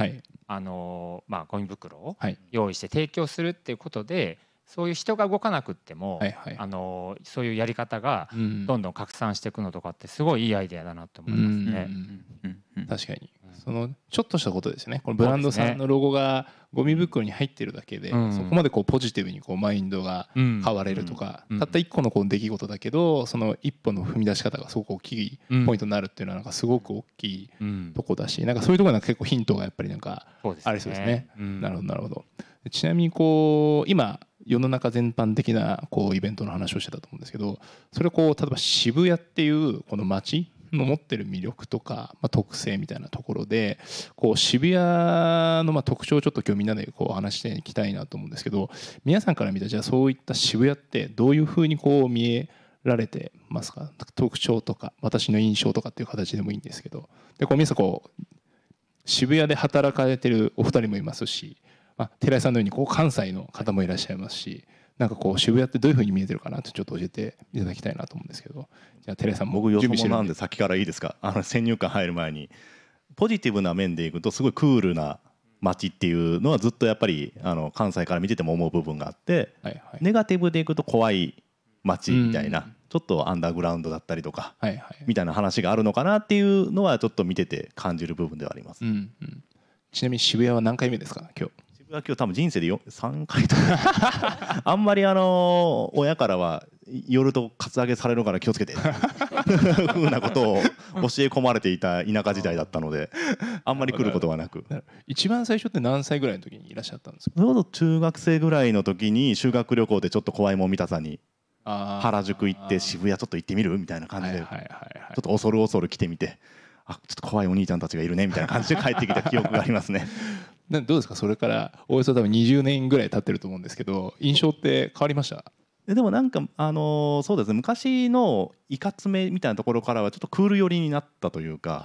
あのまあ、ゴミ袋を用意して提供するっていうことでそういう人が動かなくっても、はいはい、あのそういうやり方がどんどん拡散していくのとかってすごいいいアイデアだなって思いますね。確かにそのちょっとしたことですねこのブランドさんのロゴがゴミ袋に入ってるだけで、そこまでこうポジティブにこうマインドが変われるとか、うんたった一個のこう出来事だけどその一歩の踏み出し方がすごく大きいポイントになるっていうのはなんかすごく大きいとこだし、うん、なんかそういうところなんか結構ヒントがやっぱりなんかありそうですね。すねなるほどなるほどちなみにこう今世の中全般的なこうイベントの話をしてたと思うんですけどそれをこう例えば渋谷っていうこの街の持ってる魅力とか、まあ、特性みたいなところでこう渋谷のまあ特徴をちょっと今日みんなでこう話していきたいなと思うんですけど皆さんから見たじゃあそういった渋谷ってどういうふうにこう見えられてますか特徴とか私の印象とかっていう形でもいいんですけどでこう皆さんこう渋谷で働かれてるお二人もいますしまあ、寺井さんのようにこう関西の方もいらっしゃいますしなんかこう渋谷ってどういうふうに見えてるかなってちょっと教えていただきたいなと思うんですけどじゃあ寺井さん僕予想なんで先からいいですか あの先入観入る前にポジティブな面でいくとすごいクールな街っていうのはずっとやっぱりあの関西から見てても思う部分があって、ネガティブでいくと怖い街みたいな、ちょっとアンダーグラウンドだったりとか、みたいな話があるのかなっていうのはちょっと見てて感じる部分ではあります、うんうん、ちなみに渋谷は何回目ですか今日は今日多分人生で3回とか あんまりあの親からは夜とカツアゲされるから気をつけてふうなことを教え込まれていた田舎時代だったのであんまり来ることはなく一番最初って何歳ぐらいの時にいらっしゃったんですかちょうど中学生ぐらいの時に修学旅行でちょっと怖いもん見たさに原宿行って渋谷ちょっと行ってみるみたいな感じでちょっと恐る恐る来てみてあちょっと怖いお兄ちゃんたちがいるねみたいな感じで帰ってきた記憶がありますねなんどうですかそれからおよそ多分20年ぐらい経ってると思うんですけど印象って変わりましたでもなんかあのそうですね昔のいかつめみたいなところからはちょっとクール寄りになったというか、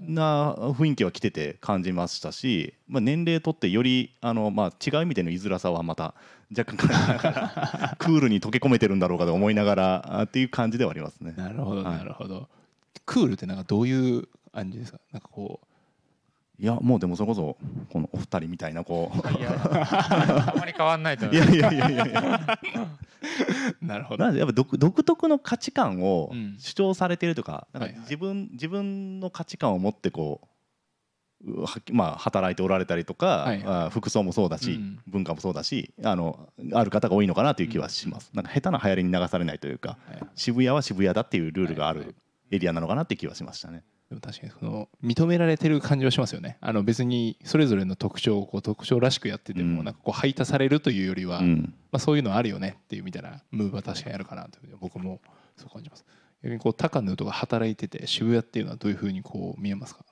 な雰囲気は来てて感じましたし、まあ、年齢とってよりあの、まあ、違う意味でのいづらさはまた若干 クールに溶け込めてるんだろうかと思いながらっていう感じではありますね。なるほどなるほど、はい、クールってなんかどういう感じですかなんかこういやもうでもそれこそこのお二人みたいなこういやあまり変わんないと思いますいやいやいやいや なるほどなでやっぱ独独特の価値観を主張されてるとか,、なんか自分、はいはい、自分の価値観を持ってこうまあ、働いておられたりとか、はいはい、服装もそうだし、うん、文化もそうだしあのある方が多いのかなという気はします、うん、なんか下手な流行りに流されないというか、はい、渋谷は渋谷だっていうルールがあるエリアなのかなって気はしましたね。でも確かにその認められてる感じはしますよねあの別にそれぞれの特徴をこう特徴らしくやっててもなんかこう排他されるというよりは、うん、まあ、そういうのあるよねっていうみたいなムーブは確かにあるかなと僕もそう感じます逆にこう高野とか働いてて渋谷っていうのはどういうふうにこう見えますか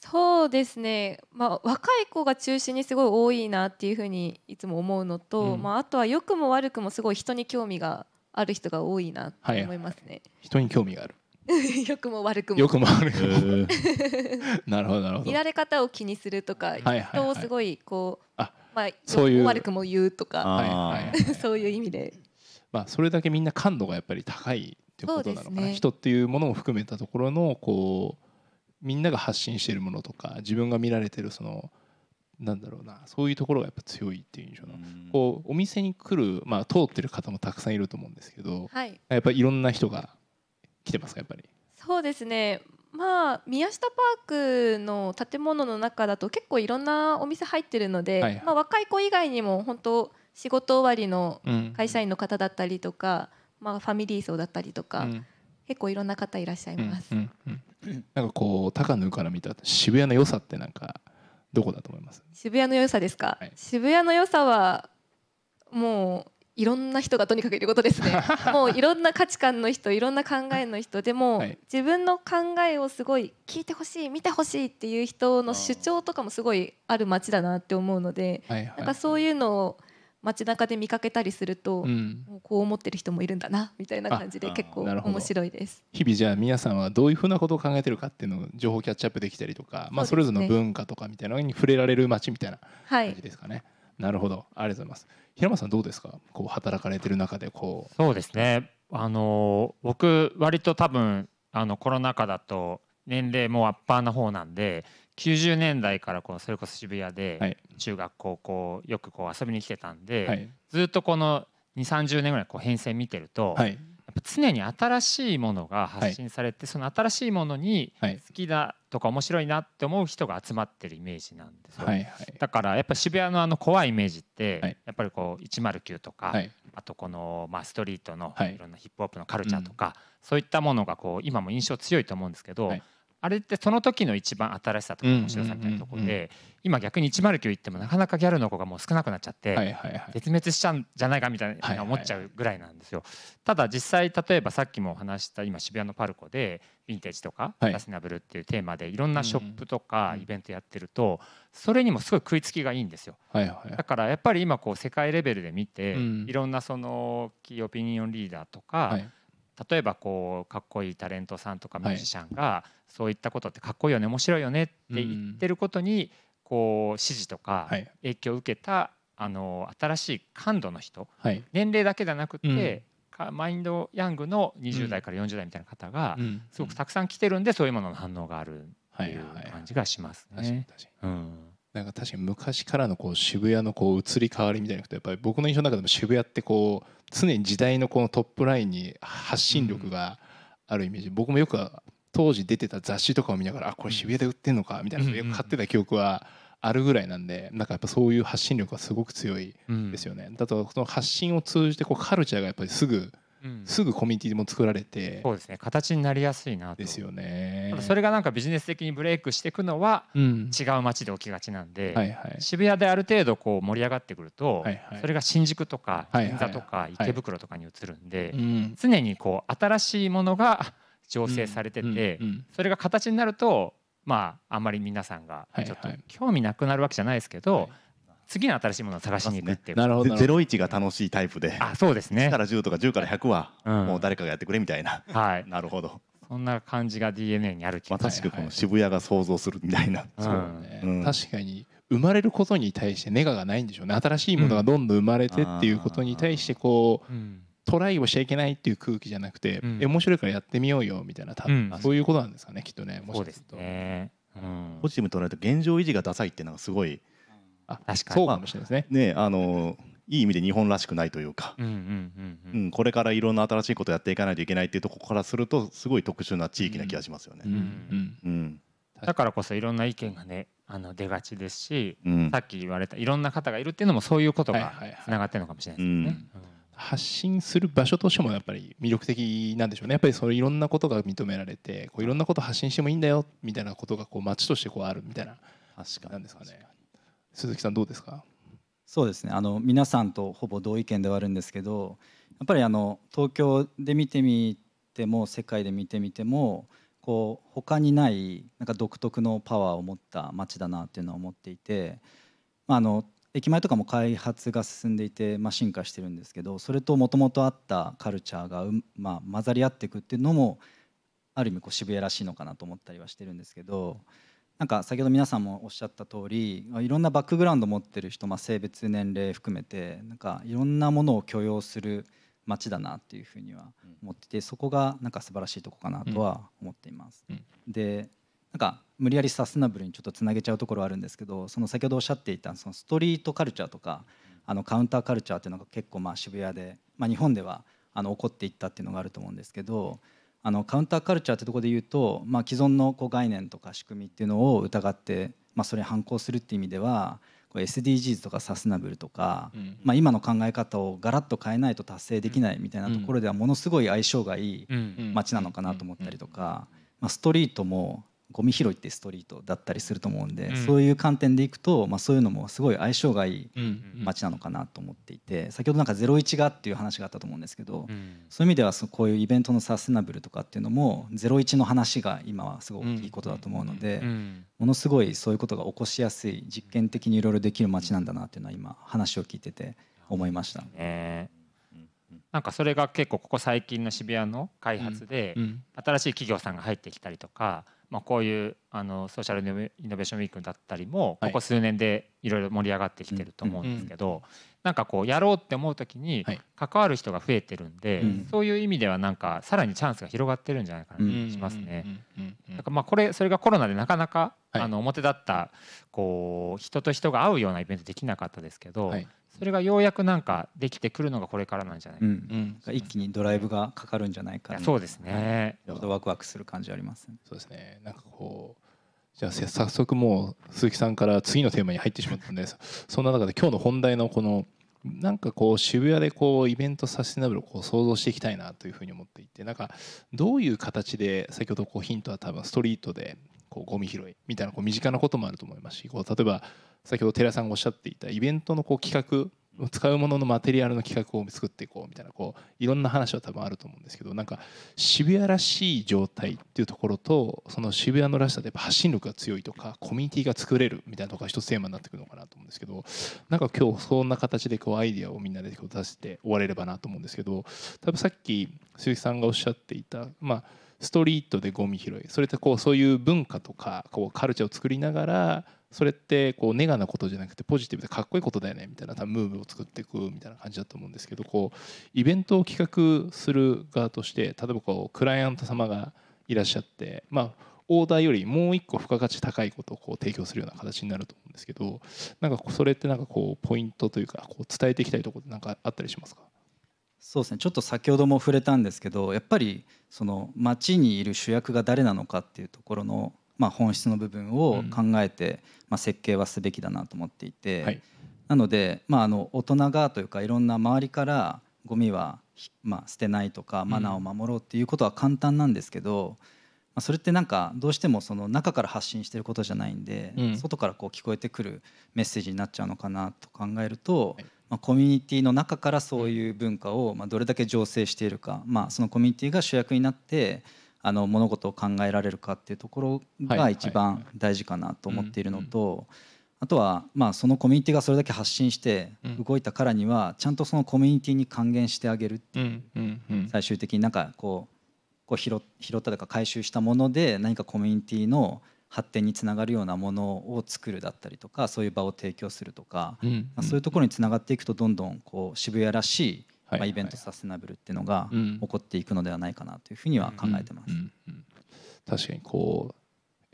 そうですね、まあ、若い子が中心にすごい多いなっていうふうにいつも思うのと、うん、まあ、あとは良くも悪くもすごい人に興味がある人が多いなと思いますね、はい、人に興味がある 良くも悪くも良くも悪くも なるほどなるほど見られ方を気にするとか、人をすごいこう、まあそういう悪くも言うとか、はいはい、そういう意味でまあそれだけみんな感度がやっぱり高いってことなのかな、ね、人っていうものも含めたところのこうみんなが発信しているものとか自分が見られてるそのなんだろうなそういうところがやっぱ強いっていう印象の、こうお店に来る、まあ、通ってる方もたくさんいると思うんですけど、はい、やっぱりいろんな人が来てますかやっぱりそうですねまあ宮下パークの建物の中だと結構いろんなお店入ってるので、はいまあ、若い子以外にも本当仕事終わりの会社員の方だったりとか、うん、まあ、ファミリー層だったりとか、うん、結構いろんな方いらっしゃいます。うんうんうん、なんかこう高野から見た渋谷の良さってなんかどこだと思います渋谷の良さですか、はい、渋谷の良さはもういろんな人がとにかくいることですね もういろんな価値観の人いろんな考えの人でも、はい、自分の考えをすごい聞いてほしい見てほしいっていう人の主張とかもすごいある街だなって思うので、なんかそういうのを街中で見かけたりすると、うん、こう思ってる人もいるんだなみたいな感じで結構面白いです日々じゃあ皆さんはどういうふうなことを考えてるかっていうのを情報キャッチアップできたりとかそ,、まあ、それぞれの文化とかみたいなのに触れられる街みたいな感じですかね。はい、なるほどありがとうございます平間さんどうですかこう働かれてる中でこうそうですねあの僕割と多分あのコロナ禍だと年齢もアッパーな方なんで90年代からこうそれこそ渋谷で中学高校よくこう遊びに来てたんで、はい、ずっとこの2 3 0年ぐらいこう変遷見てると、はい、やっぱ常に新しいものが発信されて、はい、その新しいものに好きだとか面白いなって思う人が集まってるイメージなんですよ、はいはい、だからやっぱ渋谷のあの怖いイメージって、やっぱりこう109とか、はい、あとこの、まあ、ストリートのいろんなヒップホップのカルチャーとか、はいうん、そういったものがこう今も印象強いと思うんですけど、あれってその時の一番新しさとか面白さみたいなとこで今逆に109行ってもなかなかギャルの子がもう少なくなっちゃって絶滅しちゃうんじゃないかみたいな思っちゃうぐらいなんですよ。ただ実際例えばさっきも話した今渋谷のパルコでヴィンテージとかラスナブルっていうテーマでいろんなショップとかイベントやってるとそれにもすごい食いつきがいいんですよ。だからやっぱり今こう世界レベルで見ていろんなそのキーオピニオンリーダーとか、例えばこうかっこいいタレントさんとかミュージシャンがそういったことってかっこいいよね面白いよねって言ってることにこう支持とか影響を受けたあの新しい感度の人年齢だけじゃなくてマインドヤングの20代から40代みたいな方がすごくたくさん来てるんでそういうものの反応があるっていう感じがしますね。なんか確かに昔からのこう渋谷のこう移り変わりみたいなことやっぱり僕の印象の中でも渋谷ってこう常に時代のこのトップラインに発信力があるイメージ、僕もよく当時出てた雑誌とかを見ながらあこれ渋谷で売ってんのかみたいなよく買ってた記憶はあるぐらいなんでなんかやっぱそういう発信力はすごく強いですよね。だとその発信を通じてこうカルチャーがやっぱりすぐすぐコミュニティも作られて、うん、そうですね形になりやすいなですよねそれがなんかビジネス的にブレイクしていくのは、違う街で起きがちなんで、はいはい、渋谷である程度こう盛り上がってくると、はいはい、それが新宿とか銀座とか池袋とかに移るんで、常にこう新しいものが醸成されてて、それが形になるとまああんまり皆さんがちょっと興味なくなるわけじゃないですけど、はいはい次の新しいものを探しに行くっていう、ね、なるほどゼロ一が楽しいタイプであそうですね1から10とか10から100はもう誰かがやってくれみたいな、うん、はい、なるほどそんな感じが DNA にある気がまさしくこの渋谷が想像するみたいな、そうね、うん、確かに生まれることに対してネガがないんでしょうね新しいものがどんどん生まれてっていうことに対してこう、うん、トライをしちゃいけないっていう空気じゃなくて、うん、え面白いからやってみようよみたいな多分、うん、そういうことなんですかねきっとねもしかすると。うん、ポジティブに捉えると現状維持がダサいっていうのがすごい確かにそうかもしれないですね。ねあのいい意味で日本らしくないというかこれからいろんな新しいことやっていかないといけないっていうところからするとすごい特殊な地域な気がしますよね。だからこそいろんな意見がねあの出がちですし、うん、さっき言われたいろんな方がいるっていうのもそういうことがつながってるのかもしれないですね。発信する場所としてもやっぱり魅力的なんでしょうねやっぱりそのいろんなことが認められてこういろんなこと発信してもいいんだよみたいなことがこう街としてこうあるみたいな確かなんですかね。鈴木さんどうですかそうですねあの皆さんとほぼ同意見ではあるんですけどやっぱりあの東京で見てみても世界で見てみてもこう他にないなんか独特のパワーを持った街だなっていうのは思っていて、まあ、あの駅前とかも開発が進んでいて、まあ、進化してるんですけどそれともともとあったカルチャーが、まあ、混ざり合っていくっていうのもある意味こう渋谷らしいのかなと思ったりはしてるんですけど。うんなんか先ほど皆さんもおっしゃった通りいろんなバックグラウンド持ってる人、まあ、性別年齢含めてなんかいろんなものを許容する街だなっていうふうには思っててそこがなんか素晴らしいとこかなとは思っています。うんでなんか無理やりサステナブルにちょっとつなげちゃうところはあるんですけどその先ほどおっしゃっていたそのストリートカルチャーとかあのカウンターカルチャーっていうのが結構まあ渋谷で、まあ、日本ではあの起こっていったっていうのがあると思うんですけど。うんあのカウンターカルチャーってとこで言うと、まあ、既存のこう概念とか仕組みっていうのを疑って、まあ、それに反抗するっていう意味では SDGs とかサステナブルとか、うん、まあ、今の考え方をガラッと変えないと達成できないみたいなところではものすごい相性がいい街なのかなと思ったりとか、まあ、ストリートもゴミ拾いってストリートだったりすると思うんで、うん、そういう観点でいくと、まあ、そういうのもすごい相性がいい街なのかなと思っていて、うんうん、先ほどなんか「01が」っていう話があったと思うんですけど、うん、そういう意味ではそこういうイベントのサステナブルとかっていうのも「01」の話が今はすごい大きいことだと思うので、うん、ものすごいそういうことが起こしやすい実験的にいろいろできる街なんだなっていうのは今話を聞いてて思いました。えーなんかそれが結構ここ最近の渋谷の開発で新しい企業さんが入ってきたりとかまあ、こういうあのソーシャルイノベーションウィークだったりもここ数年でいろいろ盛り上がってきてると思うんですけどなんかこうやろうって思う時に関わる人が増えてるんでそういう意味ではなんかさらにチャンスが広がってるんじゃないかなしますね。なんかまあこれそれがコロナでなかなかあの表だったこう人と人が会うようなイベントできなかったですけどそれがようやくなんかできてくるのがこれからなんじゃないか、うんうん、一気にドライブがかかるんじゃないかそうですね、はい、ワクワクする感じあります、そうですねなんかこうじゃあ早速もう鈴木さんから次のテーマに入ってしまったんですそんな中で今日の本題のこのなんかこう渋谷でこうイベントサステナブルをこう想像していきたいなというふうに思っていてなんかどういう形で先ほどこうヒントは多分ストリートでこうゴミ拾いみたいなこう身近なこともあると思いますしこう例えば先ほど寺さんがおっしゃっていたイベントのこう企画使うもののマテリアルの企画を作っていこうみたいなこういろんな話は多分あると思うんですけどなんか渋谷らしい状態っていうところとその渋谷のらしさで発信力が強いとかコミュニティが作れるみたいなとこが一つテーマになってくるのかなと思うんですけどなんか今日そんな形でこうアイディアをみんなでこう出して終われればなと思うんですけど多分さっき鈴木さんがおっしゃっていたまあストリートでゴミ拾いそれってこうそういう文化とかこうカルチャーを作りながらそれってこうネガなことじゃなくてポジティブでかっこいいことだよねみたいな多分ムーブを作っていくみたいな感じだと思うんですけどこうイベントを企画する側として例えばこうクライアント様がいらっしゃってまあオーダーよりもう一個付加価値高いことをこう提供するような形になると思うんですけどなんかそれってなんかこうポイントというかこう伝えていきたいところっかあったりしますかそうですねちょっと先ほども触れたんですけどやっぱりその街にいる主役が誰なのかっていうところの、まあ、本質の部分を考えてまあ、設計はすべきだなと思っていて、はい、なので、まあ、あの大人がというかいろんな周りからゴミは、まあ、捨てないとかマナーを守ろうっていうことは簡単なんですけど、うん、まあ、それってなんかどうしてもその中から発信してることじゃないんで、うん、外からこう聞こえてくるメッセージになっちゃうのかなと考えると、はい、まコミュニティの中からそういう文化をまどれだけ醸成しているか、まあ、そのコミュニティが主役になってあの物事を考えられるかっていうところが一番大事かなと思っているのとあとはまあそのコミュニティがそれだけ発信して動いたからにはちゃんとそのコミュニティに還元してあげるっていう最終的になんかこうこう拾ったとか回収したもので何かコミュニティの発展につながるようなものを作るだったりとかそういう場を提供するとか、そういうところにつながっていくとどんどんこう渋谷らしいはいまあ、イベントサステナブルっていうのが起こっていくのではないかなというふうには考えてます。うんうんうん確かにこ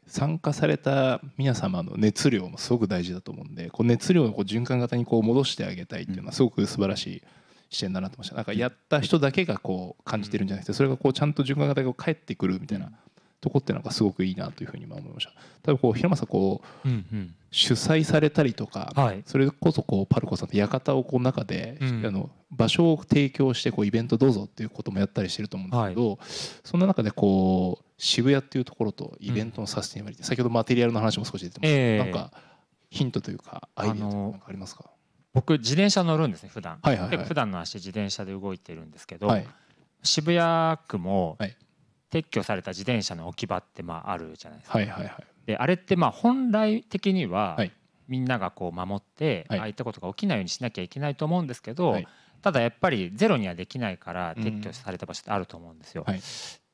う参加された皆様の熱量もすごく大事だと思うんでこう熱量をこう循環型にこう戻してあげたいっていうのはすごく素晴らしい視点だなと思いましたなんかやった人だけがこう感じてるんじゃなくてそれがこうちゃんと循環型が返ってくるみたいなとこってなんかすごくいいなというふうに思いました多分こう平松こう、んう主催されたりとか、それこそこうパルコさんと館をこう中で、あの場所を提供してこうイベントどうぞっていうこともやったりしてると思うんですけど、そんな中でこう渋谷っていうところとイベントのサスティナビリティ、先ほどマテリアルの話も少し出てましたけど、なんかヒントというかアイディアとかなんかありますか僕自転車乗るんですね普段、はいはいはい、普段の足自転車で動いてるんですけど、はい、渋谷区も撤去された自転車の置き場ってまああるじゃないですか。はいはいはい、であれってまあ本来的には、みんながこう守って、はい、ああいったことが起きないようにしなきゃいけないと思うんですけど、はい、ただやっぱりゼロにはできないから撤去された場所ってあると思うんですよ。うん、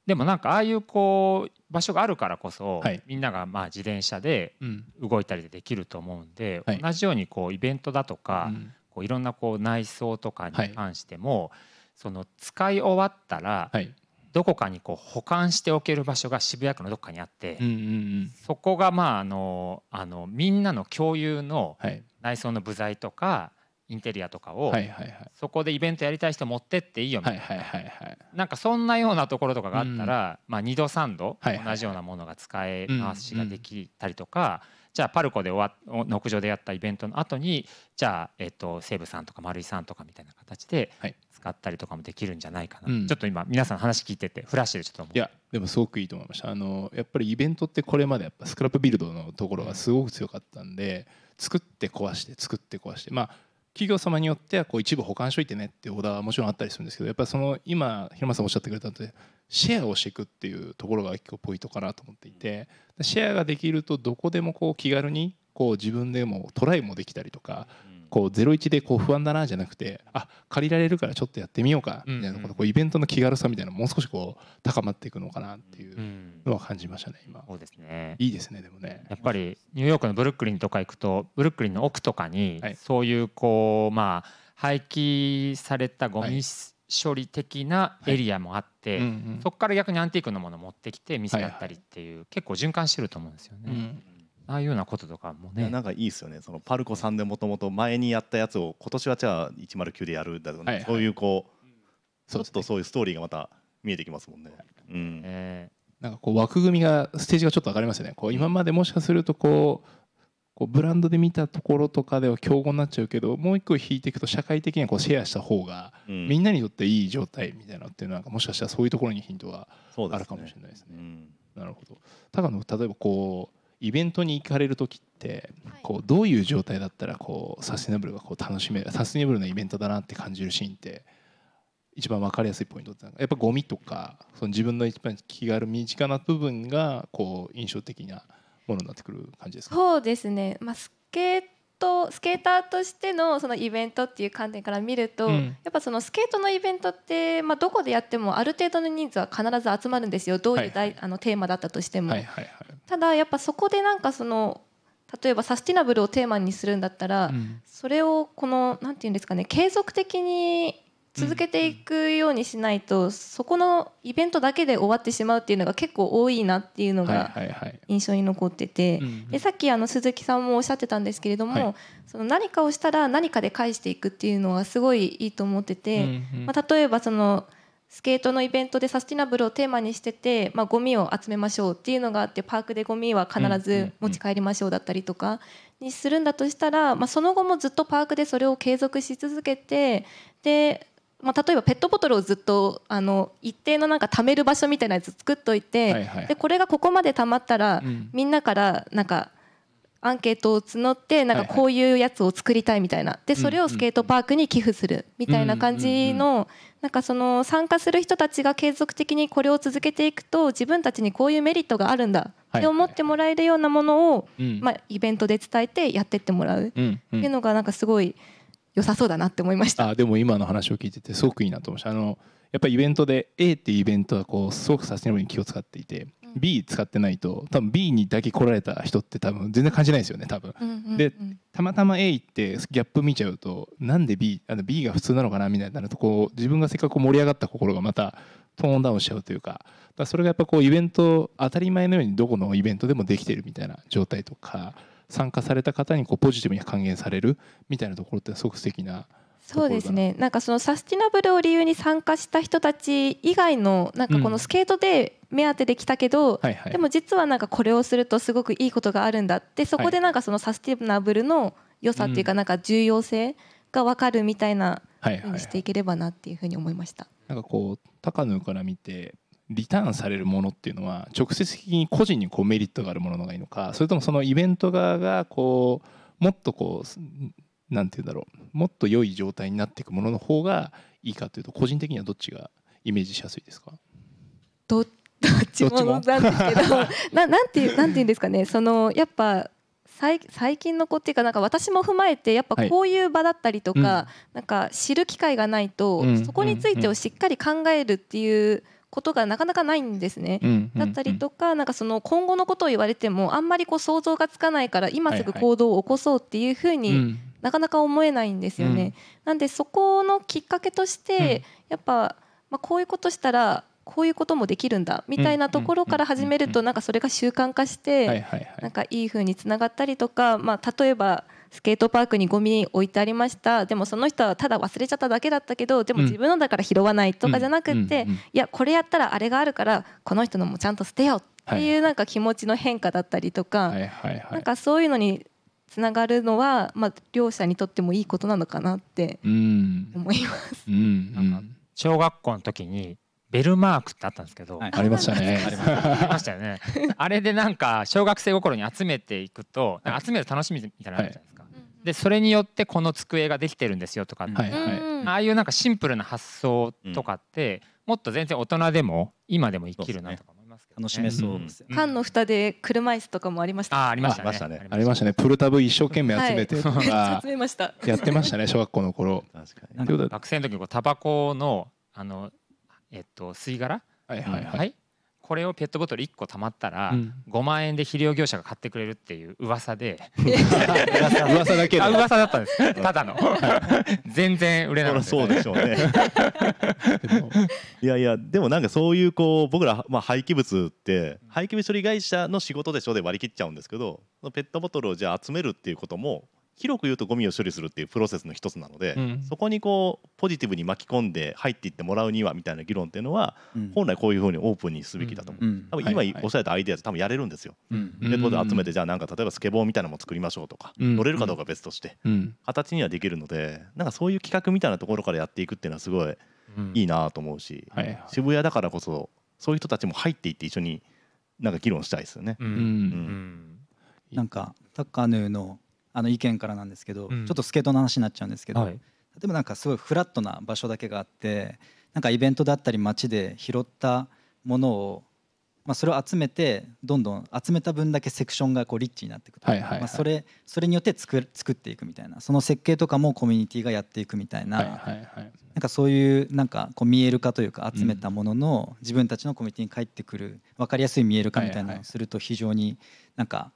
でもなんかああいうこう場所があるからこそ、みんながまあ自転車で動いたりできると思うんで、うん、同じようにこうイベントだとか、うん、こういろんなこう内装とかに関しても、その使い終わったら、どこかにこう保管しておける場所が渋谷区のどっかにあって、そこがまああのあのみんなの共有の内装の部材とか、インテリアとかを、そこでイベントやりたい人持ってっていいよみたいな、なんかそんなようなところとかがあったら、まあ、2度3度同じようなものが使え回しができたりとか、じゃあパルコで終わの屋上でやったイベントの後にじゃあ、えっと、西武さんとか丸井さんとかみたいな形で使ったりとかもできるんじゃないかな、はい、ちょっと今皆さん話聞いててフラッシュでちょっと思ういやでもすごくいいと思いましたあのやっぱりイベントってこれまでやっぱスクラップビルドのところがすごく強かったんで、作って壊して作って壊してまあ企業様によってはこう一部保管しといてねっていうオーダーはもちろんあったりするんですけどやっぱりその今平松さんおっしゃってくれたのでシェアをしていくっていうところが結構ポイントかなと思っていてシェアができるとどこでもこう気軽にこう自分でもトライもできたりとかこうゼロ一でこう不安だなじゃなくてあ借りられるからちょっとやってみようかみたいな、うんうん、こうイベントの気軽さみたいなもう少しこう高まっていくのかなっていうのは感じましたね今そうですねいいですねでもねやっぱりニューヨークのブルックリンとか行くとブルックリンの奥とかに、そういうこうまあ廃棄されたゴミ、はい処理的なエリアもあって、はいうんうん、そこから逆にアンティークのもの持ってきて見せ合ったりっていう、はいはい、結構循環してると思うんですよね。うんああいうようなこととかもねなんかいいですよねそのパルコさんでもともと前にやったやつを今年はじゃあ109でやるだとか、ねはいはい、そういうこう、うちょっとそういうストーリーがまた見えてきますもんね。うんえー、なんかこう枠組みがステージがちょっと上がりますよね。こう今までもしかするとこうこうブランドで見たところとかでは競合になっちゃうけどもう一個引いていくと社会的にはこうシェアした方がみんなにとっていい状態みたいなっていうのはもしかしたらそういうところにヒントがあるかもしれないですね。すねうん、なるほど。高野例えばこイベントに行かれる時ってこうどういう状態だったらこうサステナブルがこう楽しめるサステナブルなイベントだなって感じるシーンって一番分かりやすいポイントってやっぱゴミとかその自分の一番気軽身近な部分がこう印象的なものになってくる感じですかそうですね、まあ、スケーとスケーターとしてのそのイベントっていう観点から見ると、うん、やっぱそのスケートのイベントって、まあ、どこでやってもある程度の人数は必ず集まるんですよどういうだい、はい、あのテーマだったとしても。はいはいはい、ただやっぱそこでなんかその例えばサスティナブルをテーマにするんだったら、うん、それをこの何て言うんですかね継続的に続けていくようにしないと、そこのイベントだけで終わってしまうっていうのが結構多いなっていうのが印象に残ってて、でさっきあの鈴木さんもおっしゃってたんですけれども、その何かをしたら何かで返していくっていうのはすごいいいと思ってて、まあ、例えばそのスケートのイベントでサスティナブルをテーマにしてて、まあ、ゴミを集めましょうっていうのがあってパークでゴミは必ず持ち帰りましょうだったりとかにするんだとしたら、まあ、その後もずっとパークでそれを継続し続けてでまあ、例えばペットボトルをずっとあの一定のなんか貯める場所みたいなやつ作っといて、はいはい、でこれがここまで貯まったら、うん、みんなからなんかアンケートを募ってなんかこういうやつを作りたいみたいな、はいはい、でそれをスケートパークに寄付するみたいな感じのなんかその参加する人たちが継続的にこれを続けていくと自分たちにこういうメリットがあるんだって思ってもらえるようなものを、まあ、イベントで伝えてやってってもらうっていうのがなんかすごい。良さそうだなって思いましたあでも今の話を聞いててすごくいいなと思いましたあのやっぱりイベントで A っていうイベントはこうすごくサステナブルに気を使っていて B 使ってないと多分 B にだけ来られた人って多分全然感じないですよね多分。でたまたま A 行ってギャップ見ちゃうとなんで B, あの B が普通なのかなみたいになるとこう自分がせっかく盛り上がった心がまたトーンダウンしちゃうというかだそれがやっぱこうイベント当たり前のようにどこのイベントでもできてるみたいな状態とか。参加された方にこうポジティブに還元されるみたいなところってすごく素敵なそうですねなんかそのサスティナブルを理由に参加した人たち以外のなんかこのスケートで目当てできたけど、うんはいはい、でも実はなんかこれをするとすごくいいことがあるんだってそこでなんかそのサスティナブルの良さっていうかなんか重要性が分かるみたいなふうにしていければなっていうふうに思いました。はいはいはい、なんかこう高野から見てリターンされるものっていうのは直接的に個人にこうメリットがあるものがいいのかそれともそのイベント側がこうもっとこうなんて言うんだろうもっと良い状態になっていくものの方がいいかというと個人的にはどっちがイメージしやすいですかどっちもなんですけど ななんていうなんていうんですかねそのやっぱ最最近の子っていうかなんか私も踏まえてやっぱこういう場だったりとか、はいうん、なんか知る機会がないと、そこについてをしっかり考えるっていうことがなかなかないんですね。だったりとかなんかその今後のことを言われてもあんまりこう想像がつかないから今すぐ行動を起こそうっていうふうになかなか思えないんですよね。なんでそこのきっかけとしてやっぱまこういうことしたらこういうこともできるんだみたいなところから始めるとなんかそれが習慣化してなんかいい風につながったりとかまあ例えばスケートパークにゴミ置いてありましたでもその人はただ忘れちゃっただけだったけどでも自分のだから拾わないとかじゃなくって、いやこれやったらあれがあるからこの人のもちゃんと捨てようっていうなんか気持ちの変化だったりとか、ははいいなんかそういうのにつながるのは、まあ、両者にとってもいいことなのかなって思います。うんうん、小学校の時にベルマークってあったんですけど、はい、ありましたね。ありましたよね。あれでなんか小学生心に集めていくと、集める楽しみみたいなのあるじゃないですか。はいでそれによってこの机ができてるんですよとかああいうなんかシンプルな発想とかって、うん、もっと全然大人でも今でも生きるなとか思いますけど、楽しめそうで缶の蓋で車椅子とかもありました、ね、あありましたねありましたねプルタブ一生懸命集めて、集めましたやってましたね小学校の頃学生の時こうタバコのあのえっと吸い殻はいはい、はいこれをペットボトル1個たまったら、う5万円で肥料業者が買ってくれるっていう噂で 噂だけあ噂だったんですただの全然売れなかったそうでしょうね いやいやでもなんかそういうこう僕ら、まあ、廃棄物って廃棄物処理会社の仕事でしょで割り切っちゃうんですけどペットボトルをじゃあ集めるっていうことも広く言うとゴミを処理するっていうプロセスの一つなので、うん、そこにこうポジティブに巻き込んで入っていってもらうにはみたいな議論っていうのは、うん、本来こういうふうにオープンにすべきだと思う、うん、多分今おっしゃったアイデアって多分やれるんですよ。でここで集めてじゃあなんか例えばスケボーみたいなのも作りましょうとか、乗れるかどうか別として、形にはできるのでなんかそういう企画みたいなところからやっていくっていうのはすごいいいなと思うし、はいはい、渋谷だからこそそういう人たちも入っていって一緒になんか議論したいですよね。なんかタッカーのあの意見からなんですけど、うん、ちょっとスケートの話になっちゃうんですけど、はい、例えばなんかすごいフラットな場所だけがあってなんかイベントだったり街で拾ったものを、まあ、それを集めてどんどん集めた分だけセクションがこうリッチになっていくと、かまそれそれによって作作っていくみたいなその設計とかもコミュニティがやっていくみたいななんかそういうなんかこう見える化というか集めたものの、自分たちのコミュニティに返ってくる分かりやすい見える化みたいなのをすると非常になんか。はいはい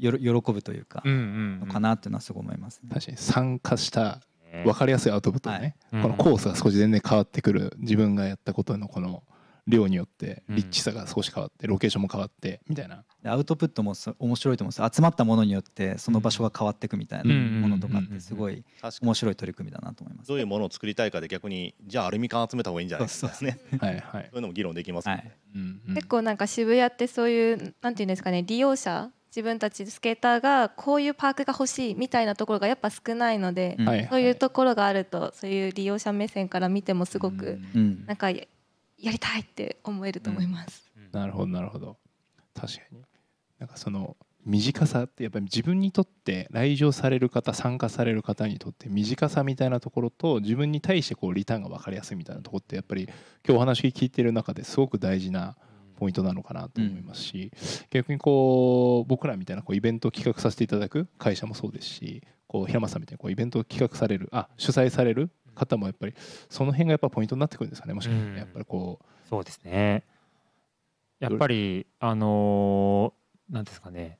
よろ喜ぶというか、のかなっていうのはすごい思います、ね、確かに参加した分かりやすいアウトプットね、はい、このコースが少し全然変わってくる自分がやったことのこの量によってリッチさが少し変わってロケーションも変わってみたいなアウトプットも面白いと思うんです集まったものによってその場所が変わっていくみたいなものとかってすごい面白い取り組みだなと思いますどういうものを作りたいかで逆にじゃあアルミ缶集めた方がいいんじゃないですかねはいはいそういうのも議論できます、ねはい、結構なんか渋谷ってそういうなんていうんですかね利用者自分たちスケーターがこういうパークが欲しいみたいなところがやっぱ少ないので、うん、そういうところがあるとそういう利用者目線から見てもすごくなんかやりたいって思えると思います。うんうん、なるほどなるほど確かになんかその短さってやっぱり自分にとって来場される方参加される方にとって短さみたいなところと自分に対してこうリターンが分かりやすいみたいなところってやっぱり今日お話聞いてる中ですごく大事な。ポイントなのかなと思いますし、逆にこう僕らみたいなこうイベントを企画させていただく会社もそうですしこう平松さんみたいにこうイベントを企画されるあ主催される方もやっぱりその辺がやっぱポイントになってくるんですかねもしかしたらやっぱりこう、そうですねやっぱりあの何、ー、ですかね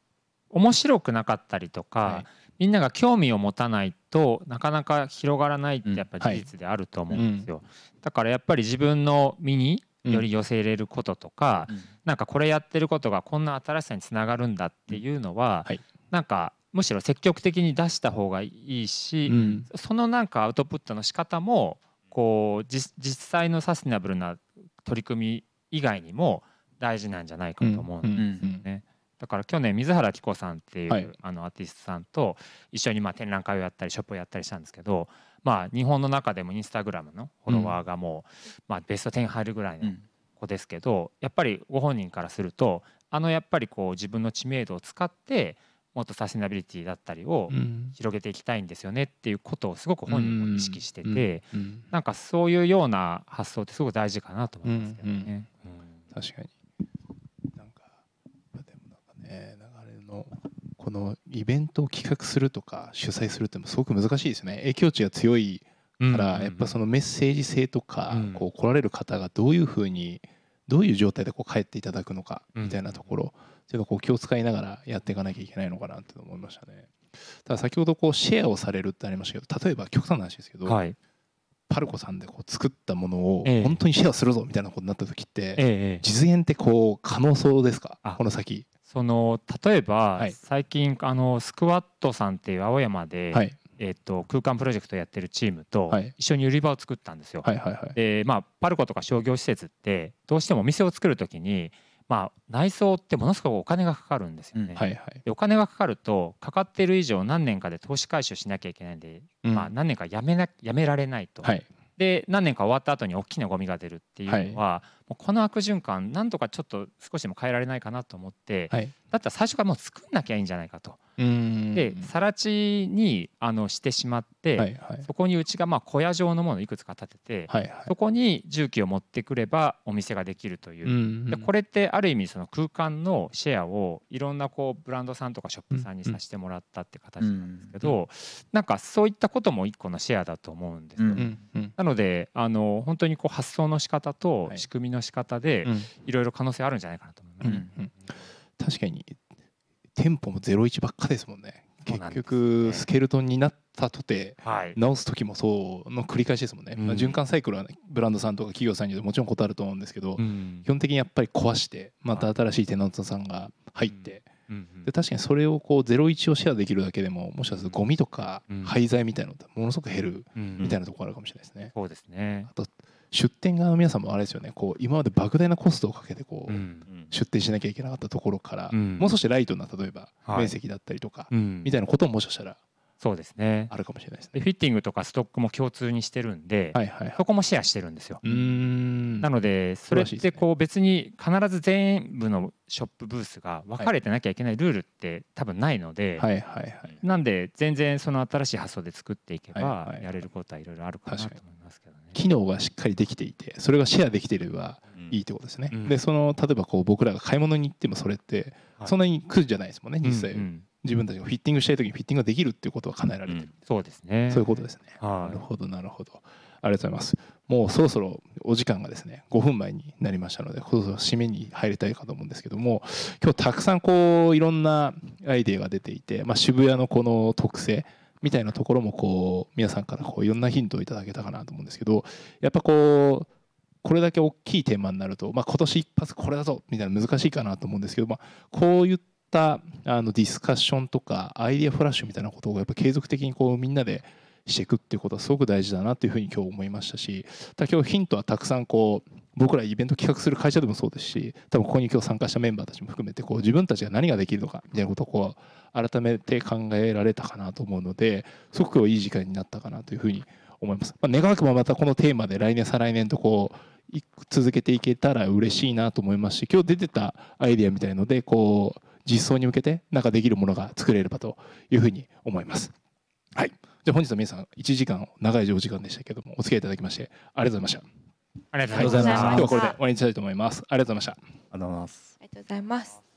面白くなかったりとか、はい、みんなが興味を持たないとなかなか広がらないってやっぱり事実であると思うんですよ、うんはい、だからやっぱり自分の身により寄せれることとか、うん、なんかこれやってることがこんな新しさにつながるんだっていうのは、はい、なんかむしろ積極的に出した方がいいし、うん、そのなんかアウトプットの仕方もこう実際のサスティナブルな取り組み以外にも大事なんじゃないかと思うんですよね。だから去年水原希子さんっていう、あのアーティストさんと一緒にまあ展覧会をやったりショップをやったりしたんですけどまあ、日本の中でもインスタグラムのフォロワーがもう、まあ、ベスト10入るぐらいの子ですけど、やっぱりご本人からするとあのやっぱりこう自分の知名度を使ってもっとサステナビリティだったりを広げていきたいんですよねっていうことをすごく本人も意識してて、なんかそういうような発想ってすごく大事かなと思いますけどね。確かになんかでもなんかね流れのこのイベントを企画するとか主催するってすごく難しいですね影響値が強いからやっぱそのメッセージ性とかこう来られる方がどういうふうにどういう状態でこう帰っていただくのかみたいなところそれがこう気を使いながらやっていかなきゃいけないのかなって思いましたね。ただ先ほどこうシェアをされるってありましたけど例えば極端な話ですけど、はい、パルコさんでこう作ったものを本当にシェアするぞみたいなことになった時って、実現ってこう可能そうですか、この先その例えば、はい、最近あのスクワットさんっていう青山で、はい、えーと、空間プロジェクトやってるチームと一緒に売り場を作ったんですよ。はいはいはい、でまあパルコとか商業施設ってどうしてもお店を作る時に、まあ、内装ってものすごくお金がかかるんですよね。うんはいはい、お金がかかるとかかってる以上何年かで投資回収しなきゃいけないんで、うん、まあ、何年かやめなやめられないと。はい、で何年か終わった後に大きなゴミが出るっていうのは、はいもうこの悪循環なんとかちょっと少しでも変えられないかなと思って、はい、だったら最初からもう作んなきゃいいんじゃないかと。で更地にあのしてしまって、はいはい、そこにうちがまあ小屋状のものをいくつか建てて、はいはい、そこに重機を持ってくればお店ができるという、うでこれってある意味その空間のシェアをいろんなこうブランドさんとかショップさんにさせてもらったって形なんですけど、んなんかそういったことも一個のシェアだと思うんですよ。なのであの本当にこう発想の仕方と仕組みのの仕方でいろいろ可能性あるんじゃないかなと思います、うんうん、確かに店舗も01ばっかですもんね結局スケルトンになったとて直す時もそうの繰り返しですもんね、まあ、循環サイクルは、ブランドさんとか企業さんにもちろんことあると思うんですけど、基本的にやっぱり壊してまた新しいテナントさんが入って、で確かにそれをこう01をシェアできるだけでももしかするとゴミとか廃材みたいなのものすごく減るみたいなところあるかもしれないですね。そうですねあと出店側の皆さんもあれですよねこう今まで莫大なコストをかけてこう、出店しなきゃいけなかったところから、もう少しライトな例えば面積だったりとか、みたいなことももしかしたらそうですねあるかもしれないですねフィッティングとかストックも共通にしてるんで、はいはいはい、そこもシェアしてるんですよなのでそれってこう別に必ず全部のショップブースが分かれてなきゃいけないルールって多分ないので、はいはいはい、なんで全然その新しい発想で作っていけばやれることはいろいろあるかなと思いますけど。機能がしっかりできていてそれがシェアできていればいいってことですね、うん、でその例えばこう僕らが買い物に行ってもそれってそんなに苦じゃないですもんね、はい、実際、うんうん、自分たちがフィッティングしたい時にフィッティングができるっていうことは叶えられてる、うん、そうですねそういうことですね、なるほどなるほどありがとうございますもうそろそろお時間がですね5分前になりましたのでそろそろ締めに入りたいかと思うんですけども今日たくさんこういろんなアイデアが出ていて、まあ、渋谷のこの特性みたいなところもこう皆さんからこういろんなヒントをいただけたかなと思うんですけどやっぱこうこれだけ大きいテーマになると、まあ、今年一発これだぞみたいな難しいかなと思うんですけど、まあ、こういったあのディスカッションとかアイデアフラッシュみたいなことをやっぱ継続的にこうみんなでしていくっていうことはすごく大事だなっていうふうに今日思いましたしだ今日ヒントはたくさんこう僕らイベント企画する会社でもそうですし多分ここに今日参加したメンバーたちも含めてこう自分たちが何ができるのかみたいなことをこう改めて考えられたかなと思うのですごくいい時間になったかなというふうに思います。まあ、願わくばまたこのテーマで来年再来年とこう続けていけたら嬉しいなと思いますし今日出てたアイデアみたいのでこう実装に向けてなんかできるものが作れればというふうに思います。はいじゃ本日は皆さん1時間長いお時間でしたけどもお付き合いいただきましてありがとうございましたありがとうございました、今日はこれで終わりにしたいと思いますありがとうございましたありがとうございますありがとうございます